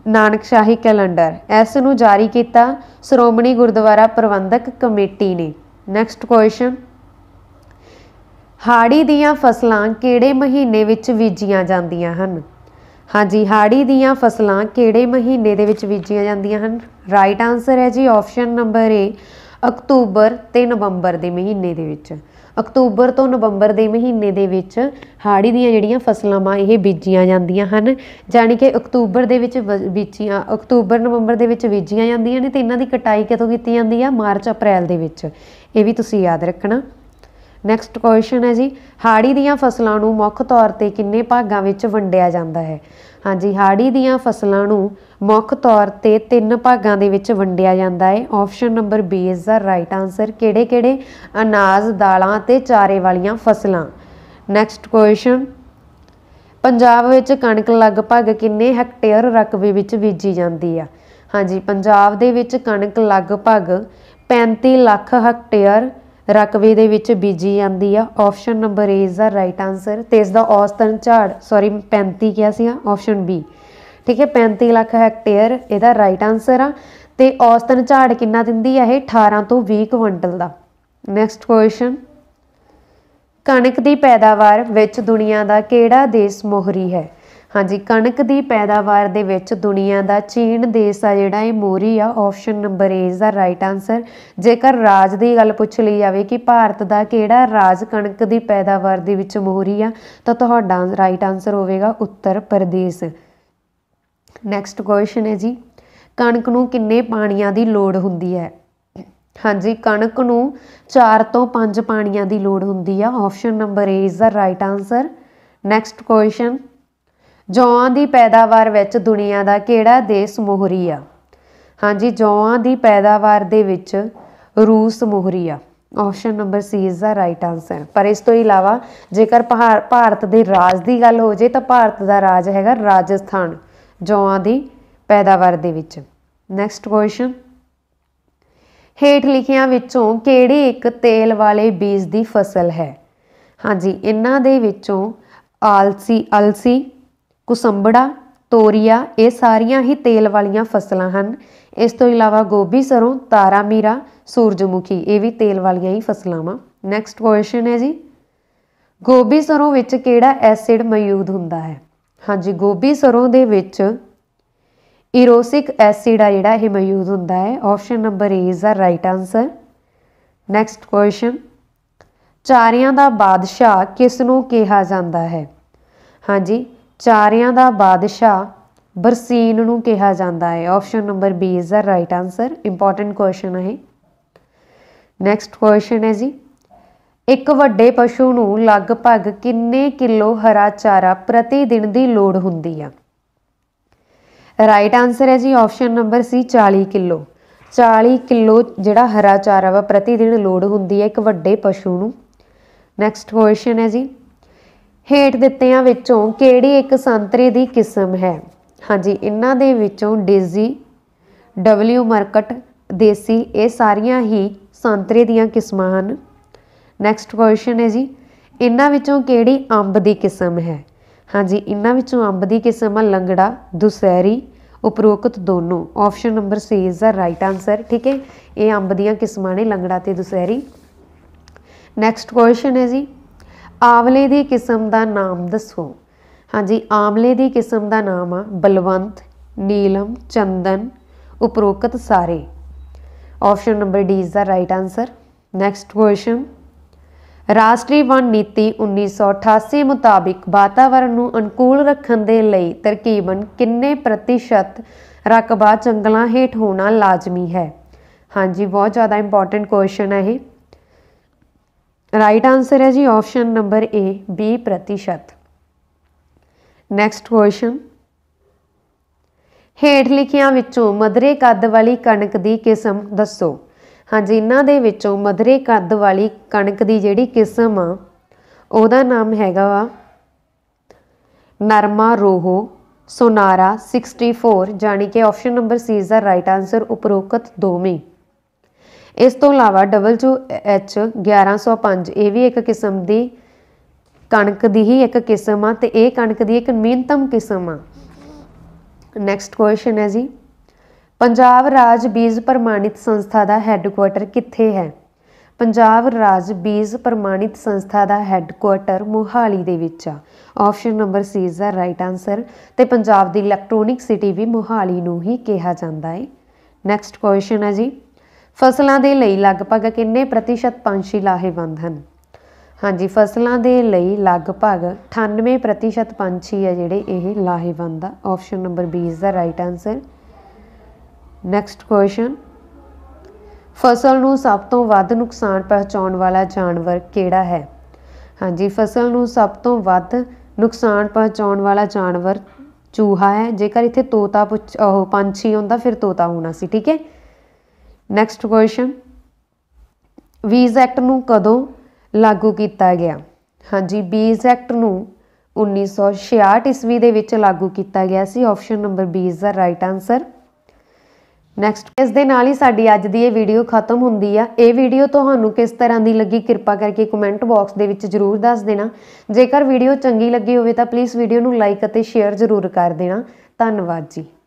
ਨਾਨਕਸ਼ਾਹੀ ਕੈਲੰਡਰ ਇਸ ਨੂੰ ਜਾਰੀ ਕੀਤਾ ਸ਼੍ਰੋਮਣੀ ਗੁਰਦੁਆਰਾ ਪ੍ਰਬੰਧਕ ਕਮੇਟੀ ਨੇ ਨੈਕਸਟ ਕੁਐਸਚਨ ਹਾੜੀ ਦੀਆਂ ਫਸਲਾਂ ਕਿਹੜੇ ਮਹੀਨੇ ਵਿੱਚ ਬੀਜੀਆਂ ਜਾਂਦੀਆਂ ਹਨ ਹਾਂਜੀ ਹਾੜੀ ਦੀਆਂ ਫਸਲਾਂ ਕਿਹੜੇ ਮਹੀਨੇ ਦੇ ਵਿੱਚ ਬੀਜੀਆਂ ਜਾਂਦੀਆਂ ਹਨ ਰਾਈਟ ਆਨਸਰ ਹੈ ਜੀ ਆਪਸ਼ਨ ਨੰਬਰ ਏ ਅਕਤੂਬਰ ਤੇ ਨਵੰਬਰ ਦੇ ਮਹੀਨੇ ਦੇ ਵਿੱਚ ਅਕਤੂਬਰ ਤੋਂ ਨਵੰਬਰ ਦੇ ਮਹੀਨੇ ਦੇ ਵਿੱਚ ਹਾੜੀ ਦੀਆਂ ਜਿਹੜੀਆਂ ਫਸਲਾਂ ਆ ਇਹ ਬੀਜੀਆਂ ਜਾਂਦੀਆਂ ਹਨ ਜਾਨੀ ਕਿ ਅਕਤੂਬਰ ਦੇ ਵਿੱਚ ਬੀਜੀਆਂ ਅਕਤੂਬਰ ਨਵੰਬਰ ਦੇ ਵਿੱਚ ਬੀਜੀਆਂ ਜਾਂਦੀਆਂ ਨੇ ਤੇ ਇਹਨਾਂ ਦੀ ਕਟਾਈ ਕਦੋਂ ਕੀਤੀ ਜਾਂਦੀ ਆ ਮਾਰਚ ਅਪ੍ਰੈਲ ਦੇ ਵਿੱਚ ਇਹ ਵੀ ਤੁਸੀਂ ਯਾਦ ਰੱਖਣਾ ਨੈਕਸਟ ਕੁਐਸਚਨ ਹੈ ਜੀ ਹਾੜੀ ਦੀਆਂ ਫਸਲਾਂ ਨੂੰ ਮੁੱਖ ਤੌਰ ਤੇ ਕਿੰਨੇ ਭਾਗਾਂ ਵਿੱਚ ਵੰਡਿਆ ਜਾਂਦਾ ਹੈ ਹਾਂਜੀ ਹਾੜੀ ਦੀਆਂ ਫਸਲਾਂ ਨੂੰ ਮੁੱਖ ਤੌਰ ਤੇ ਤਿੰਨ ਭਾਗਾਂ ਦੇ ਵਿੱਚ ਵੰਡਿਆ ਜਾਂਦਾ ਹੈ ਆਪਸ਼ਨ ਨੰਬਰ B ਇਸ ਦਾ ਰਾਈਟ ਆਨਸਰ ਕਿਹੜੇ-ਕਿਹੜੇ ਅਨਾਜ ਦਾਲਾਂ ਤੇ ਚਾਰੇ ਵਾਲੀਆਂ ਫਸਲਾਂ ਨੈਕਸਟ ਕੁਐਸਚਨ ਪੰਜਾਬ ਵਿੱਚ ਕਣਕ ਲਗਭਗ ਕਿੰਨੇ ਹੈਕਟੇਅਰ ਰਕਬੇ ਵਿੱਚ ਬੀਜੀ ਜਾਂਦੀ ਆ ਹਾਂਜੀ ਪੰਜਾਬ ਦੇ ਵਿੱਚ ਕਣਕ ਲਗਭਗ 35 ਲੱਖ ਹੈਕਟੇਅਰ ਰਕਵੇ ਦੇ ਵਿੱਚ ਬੀਜੀ ਜਾਂਦੀ ਆ option number A is the right answer ਤੇ ਇਸ ਦਾ ਔਸਤਨ ਝਾੜ ਸੌਰੀ 35 ਕਿਹਾ ਸੀਗਾ ਆਪਸ਼ਨ B ਠੀਕ ਹੈ 35 ਲੱਖ ਹੈਕਟੇਅਰ ਇਹਦਾ ਰਾਈਟ ਆਨਸਰ ਆ ਤੇ ਔਸਤਨ ਝਾੜ ਕਿੰਨਾ ਦਿੰਦੀ ਆ ਇਹ 18 ਤੋਂ 20 ਕੁਇੰਟਲ ਦਾ ਨੈਕਸਟ ਕੁਐਸਚਨ ਕਣਕ ਦੀ ਪੈਦਾਵਾਰ ਵਿੱਚ ਦੁਨੀਆ ਦਾ ਕਿਹੜਾ ਦੇਸ਼ ਮੋਹਰੀ ਹੈ ਹਾਂਜੀ ਕਣਕ ਦੀ ਪੈਦਾਵਾਰ ਦੇ ਵਿੱਚ ਦੁਨੀਆ ਦਾ ਚੀਨ ਦੇਸ਼ ਆ ਜਿਹੜਾ ਇਹ ਮੋਰੀ ਆ ਆਪਸ਼ਨ ਨੰਬਰ ਏ ਇਸ ਦਾ ਰਾਈਟ ਆਨਸਰ ਜੇਕਰ ਰਾਜ ਦੀ ਗੱਲ ਪੁੱਛ ਲਈ ਜਾਵੇ ਕਿ ਭਾਰਤ ਦਾ ਕਿਹੜਾ ਰਾਜ ਕਣਕ ਦੀ ਪੈਦਾਵਾਰ ਦੇ ਵਿੱਚ ਮੋਰੀ ਆ ਤਾਂ ਤੁਹਾਡਾ ਰਾਈਟ ਆਨਸਰ ਹੋਵੇਗਾ ਉੱਤਰ ਪ੍ਰਦੇਸ਼ ਨੈਕਸਟ ਕੁਐਸਚਨ ਹੈ ਜੀ ਕਣਕ ਨੂੰ ਕਿੰਨੇ ਪਾਣੀਆਂ ਦੀ ਲੋੜ ਹੁੰਦੀ ਹੈ ਹਾਂਜੀ ਕਣਕ ਨੂੰ 4 ਤੋਂ 5 ਪਾਣੀਆਂ ਦੀ ਲੋੜ ਹੁੰਦੀ ਆ ਆਪਸ਼ਨ ਨੰਬਰ ਏ ਇਸ ਦਾ ਰਾਈਟ ਆਨਸਰ ਨੈਕਸਟ ਕੁਐਸਚਨ ਜੌਆਂ ਦੀ ਪੈਦਾਵਾਰ ਵਿੱਚ ਦੁਨੀਆ ਦਾ ਕਿਹੜਾ ਦੇਸ਼ ਮੋਹਰੀ ਆ ਹਾਂਜੀ ਜੌਆਂ ਦੀ ਪੈਦਾਵਾਰ ਦੇ ਵਿੱਚ ਰੂਸ ਮੋਹਰੀ ਆ option number C is the right answer ਪਰ ਇਸ ਤੋਂ ਇਲਾਵਾ ਜੇਕਰ ਭਾਰਤ ਦੇ ਰਾਜ ਦੀ ਗੱਲ ਹੋ ਜੇ ਤਾਂ ਭਾਰਤ ਦਾ ਰਾਜ ਹੈਗਾ ਰਾਜਸਥਾਨ ਜੌਆਂ ਦੀ ਪੈਦਾਵਾਰ ਦੇ ਵਿੱਚ ਨੈਕਸਟ ਕੁਐਸਚਨ ਹੇਠ ਲਿਖਿਆਂ ਵਿੱਚੋਂ ਕਿਹੜੀ ਇੱਕ ਤੇਲ ਵਾਲੇ ਬੀਜ ਦੀ ਫਸਲ ਹੈ ਹਾਂਜੀ ਇਹਨਾਂ ਦੇ ਵਿੱਚੋਂ ਆਲਸੀ ਅਲਸੀ ਕੁਸੰਬੜਾ ਤੋਰੀਆ ਇਹ ਸਾਰੀਆਂ ਹੀ ਤੇਲ ਵਾਲੀਆਂ ਫਸਲਾਂ ਹਨ ਇਸ ਤੋਂ ਇਲਾਵਾ ਗੋਭੀ ਸਰੋਂ ਤਾਰਾ ਮੀਰਾ ਸੂਰਜਮੁਖੀ ਇਹ ਵੀ ਤੇਲ ਵਾਲੀਆਂ ਹੀ ਫਸਲਾਂ ਵਾ ਨੈਕਸਟ ਕੁਐਸਚਨ ਹੈ ਜੀ ਗੋਭੀ ਸਰੋਂ ਵਿੱਚ ਕਿਹੜਾ ਐਸਿਡ ਮੌਜੂਦ ਹੁੰਦਾ ਹੈ ਹਾਂਜੀ ਗੋਭੀ ਸਰੋਂ ਦੇ ਵਿੱਚ ਇਰੋਸਿਕ ਐਸਿਡ ਆ ਜਿਹੜਾ ਇਹ ਮੌਜੂਦ ਹੁੰਦਾ ਹੈ option number A is the right answer next question ਚਾਰਿਆਂ ਦਾ ਬਾਦਸ਼ਾਹ ਕਿਸ ਨੂੰ ਕਿਹਾ ਜਾਂਦਾ ਹੈ ਹਾਂਜੀ ਚਾਰਿਆਂ ਦਾ ਬਾਦਸ਼ਾਹ ਬਰਸੀਨ ਨੂੰ ਕਿਹਾ ਜਾਂਦਾ ਹੈ option number B is the right answer important question ਹੈ ਨੈਕਸਟ ਕੁਐਸਚਨ ਹੈ ਜੀ ਇੱਕ ਵੱਡੇ ਪਸ਼ੂ ਨੂੰ ਲਗਭਗ ਕਿੰਨੇ ਕਿਲੋ ਹਰਾ ਚਾਰਾ ਪ੍ਰਤੀ ਦਿਨ ਦੀ ਲੋੜ ਹੁੰਦੀ ਆ ਰਾਈਟ ਆਨਸਰ ਹੈ ਜੀ option number C 40 kilo 40 kilo ਜਿਹੜਾ ਹਰਾ ਚਾਰਾ ਵਾ ਪ੍ਰਤੀ ਦਿਨ ਲੋੜ ਹੁੰਦੀ ਹੈ ਇੱਕ ਵੱਡੇ ਪਸ਼ੂ ਨੂੰ ਨੈਕਸਟ ਕੁਐਸਚਨ ਹੈ ਜੀ ਹੇਠ ਦਿੱਤਿਆਂ ਵਿੱਚੋਂ ਕਿਹੜੀ ਇੱਕ ਸੰਤਰੇ ਦੀ ਕਿਸਮ ਹੈ ਹਾਂਜੀ ਇਹਨਾਂ ਦੇ ਵਿੱਚੋਂ ਡੇਜ਼ੀ ਡਬਲਯੂ ਮਾਰਕਟ ਦੇਸੀ ਇਹ ਸਾਰੀਆਂ ਹੀ ਸੰਤਰੇ ਦੀਆਂ ਕਿਸਮਾਂ ਹਨ ਨੈਕਸਟ ਕੁਐਸਚਨ ਹੈ ਜੀ ਇਹਨਾਂ ਵਿੱਚੋਂ ਕਿਹੜੀ ਅੰਬ ਦੀ ਕਿਸਮ ਹੈ ਹਾਂਜੀ ਇਹਨਾਂ ਵਿੱਚੋਂ ਅੰਬ ਦੀ ਕਿਸਮ ਹੈ ਲੰਗੜਾ ਦੁਸਹਿਰੀ ਉਪਰੋਕਤ ਦੋਨੋਂ option number C is the right answer ਠੀਕ ਹੈ ਇਹ ਅੰਬ ਦੀਆਂ ਕਿਸਮਾਂ ਨੇ ਲੰਗੜਾ ਤੇ ਦੁਸਹਿਰੀ ਨੈਕਸਟ ਕੁਐਸਚਨ ਹੈ ਜੀ ਆਵਲੇ ਦੀ ਕਿਸਮ ਦਾ ਨਾਮ ਦੱਸੋ ਹਾਂਜੀ ਆਮਲੇ ਦੀ ਕਿਸਮ ਦਾ ਨਾਮ ਆ ਬਲਵੰਤ ਨੀਲਮ ਚੰਦਨ ਉਪਰੋਕਤ ਸਾਰੇ option number D is the right answer next question ਰਾਸ਼ਟਰੀ ਵਣ ਨੀਤੀ 1988 ਮੁਤਾਬਿਕ ਵਾਤਾਵਰਣ ਨੂੰ ਅਨੁਕੂਲ ਰੱਖਣ ਦੇ ਲਈ ਤਰਕੀਬਨ ਕਿੰਨੇ ਪ੍ਰਤੀਸ਼ਤ ਰਕਬਾ ਜੰਗਲਾਂ ਹੇਠ ਹੋਣਾ ਲਾਜ਼ਮੀ ਹੈ ਹਾਂਜੀ ਬਹੁਤ ਜ਼ਿਆਦਾ ਇੰਪੋਰਟੈਂਟ ਕੁਐਸਚਨ ਹੈ ਇਹ ਰਾਈਟ ਆਨਸਰ ਹੈ ਜੀ option number A 20% next question ਹੇਠ ਲਿਖਿਆਂ ਵਿੱਚੋਂ ਮਧਰੇ ਕੱਦ ਵਾਲੀ ਕਣਕ ਦੀ ਕਿਸਮ ਦੱਸੋ ਹਾਂਜੀ ਇਹਨਾਂ ਦੇ ਵਿੱਚੋਂ ਮਧਰੇ ਕੱਦ ਵਾਲੀ ਕਣਕ ਦੀ ਜਿਹੜੀ ਕਿਸਮ ਆ ਉਹਦਾ ਨਾਮ ਹੈਗਾ ਵਾ ਨਰਮਾ ਰੋਹੋ ਸੋਨਾਰਾ 64 ਜਾਨੀ ਕਿ option number C is the right answer ਉਪਰੋਕਤ ਦੋਵੇਂ ਇਸ ਤੋਂ ਇਲਾਵਾ WH 1105 ਇਹ ਵੀ ਇੱਕ ਕਿਸਮ ਦੀ ਕਣਕ ਦੀ ਹੀ ਇੱਕ ਕਿਸਮ ਆ ਤੇ ਇਹ ਕਣਕ ਦੀ ਇੱਕ ਨਵੀਨਤਮ ਕਿਸਮ ਆ ਨੈਕਸਟ ਕੁਐਸਚਨ ਹੈ ਜੀ ਪੰਜਾਬ ਰਾਜ ਬੀਜ ਪ੍ਰਮਾਣਿਤ ਸੰਸਥਾ ਦਾ ਹੈੱਡਕੁਆਟਰ ਕਿੱਥੇ ਹੈ ਪੰਜਾਬ ਰਾਜ ਬੀਜ ਪ੍ਰਮਾਣਿਤ ਸੰਸਥਾ ਦਾ ਹੈੱਡਕੁਆਟਰ ਮੋਹਾਲੀ ਦੇ ਵਿੱਚ ਆ option number C is the right answer ਤੇ ਪੰਜਾਬ ਦੀ ਇਲੈਕਟ੍ਰੋਨਿਕ ਸਿਟੀ ਵੀ ਮੋਹਾਲੀ ਨੂੰ ਹੀ ਕਿਹਾ ਜਾਂਦਾ ਹੈ ਨੈਕਸਟ ਕੁਐਸਚਨ ਹੈ ਜੀ ਫਸਲਾਂ ਦੇ ਲਈ ਲਗਭਗ ਕਿੰਨੇ ਪ੍ਰਤੀਸ਼ਤ ਪੰਛੀ ਲਾਹੇਵੰਦ ਹਨ ਹਾਂਜੀ ਫਸਲਾਂ ਦੇ ਲਈ ਲਗਭਗ 98% ਪੰਛੀ ਆ ਜਿਹੜੇ ਇਹ ਲਾਹੇਵੰਦ ਆ option number B is the right answer next question ਫਸਲ ਨੂੰ ਸਭ ਤੋਂ ਵੱਧ ਨੁਕਸਾਨ ਪਹੁੰਚਾਉਣ ਵਾਲਾ ਜਾਨਵਰ ਕਿਹੜਾ ਹੈ ਹਾਂਜੀ ਫਸਲ ਨੂੰ ਸਭ ਤੋਂ ਵੱਧ ਨੁਕਸਾਨ ਪਹੁੰਚਾਉਣ ਵਾਲਾ ਜਾਨਵਰ ਚੂਹਾ ਹੈ ਜੇਕਰ ਇੱਥੇ ਤੋਤਾ ਪੰਛੀ ਹੁੰਦਾ ਫਿਰ ਤੋਤਾ ਹੋਣਾ ਸੀ ਠੀਕ ਹੈ ਨੈਕਸਟ ਕੁਐਸਚਨ ਵੀਜ਼ ਐਕਟ ਨੂੰ ਕਦੋਂ ਲਾਗੂ ਕੀਤਾ ਗਿਆ ਹਾਂਜੀ ਵੀਜ਼ ਐਕਟ ਨੂੰ 1966 ਈਸਵੀ ਦੇ ਵਿੱਚ ਲਾਗੂ ਕੀਤਾ ਗਿਆ ਸੀ option number B is the right answer next ਇਸ ਦੇ ਨਾਲ ਹੀ ਸਾਡੀ ਅੱਜ ਦੀ ਇਹ ਵੀਡੀਓ ਖਤਮ ਹੁੰਦੀ ਆ ਇਹ ਵੀਡੀਓ ਤੁਹਾਨੂੰ ਕਿਸ ਤਰ੍ਹਾਂ ਦੀ ਲੱਗੀ ਕਿਰਪਾ ਕਰਕੇ ਕਮੈਂਟ ਬਾਕਸ ਦੇ ਵਿੱਚ ਜਰੂਰ ਦੱਸ ਦੇਣਾ ਜੇਕਰ ਵੀਡੀਓ ਚੰਗੀ ਲੱਗੀ ਹੋਵੇ ਤਾਂ ਪਲੀਜ਼ ਵੀਡੀਓ ਨੂੰ ਲਾਈਕ ਅਤੇ ਸ਼ੇਅਰ ਜਰੂਰ ਕਰ ਦੇਣਾ ਧੰਨਵਾਦ ਜੀ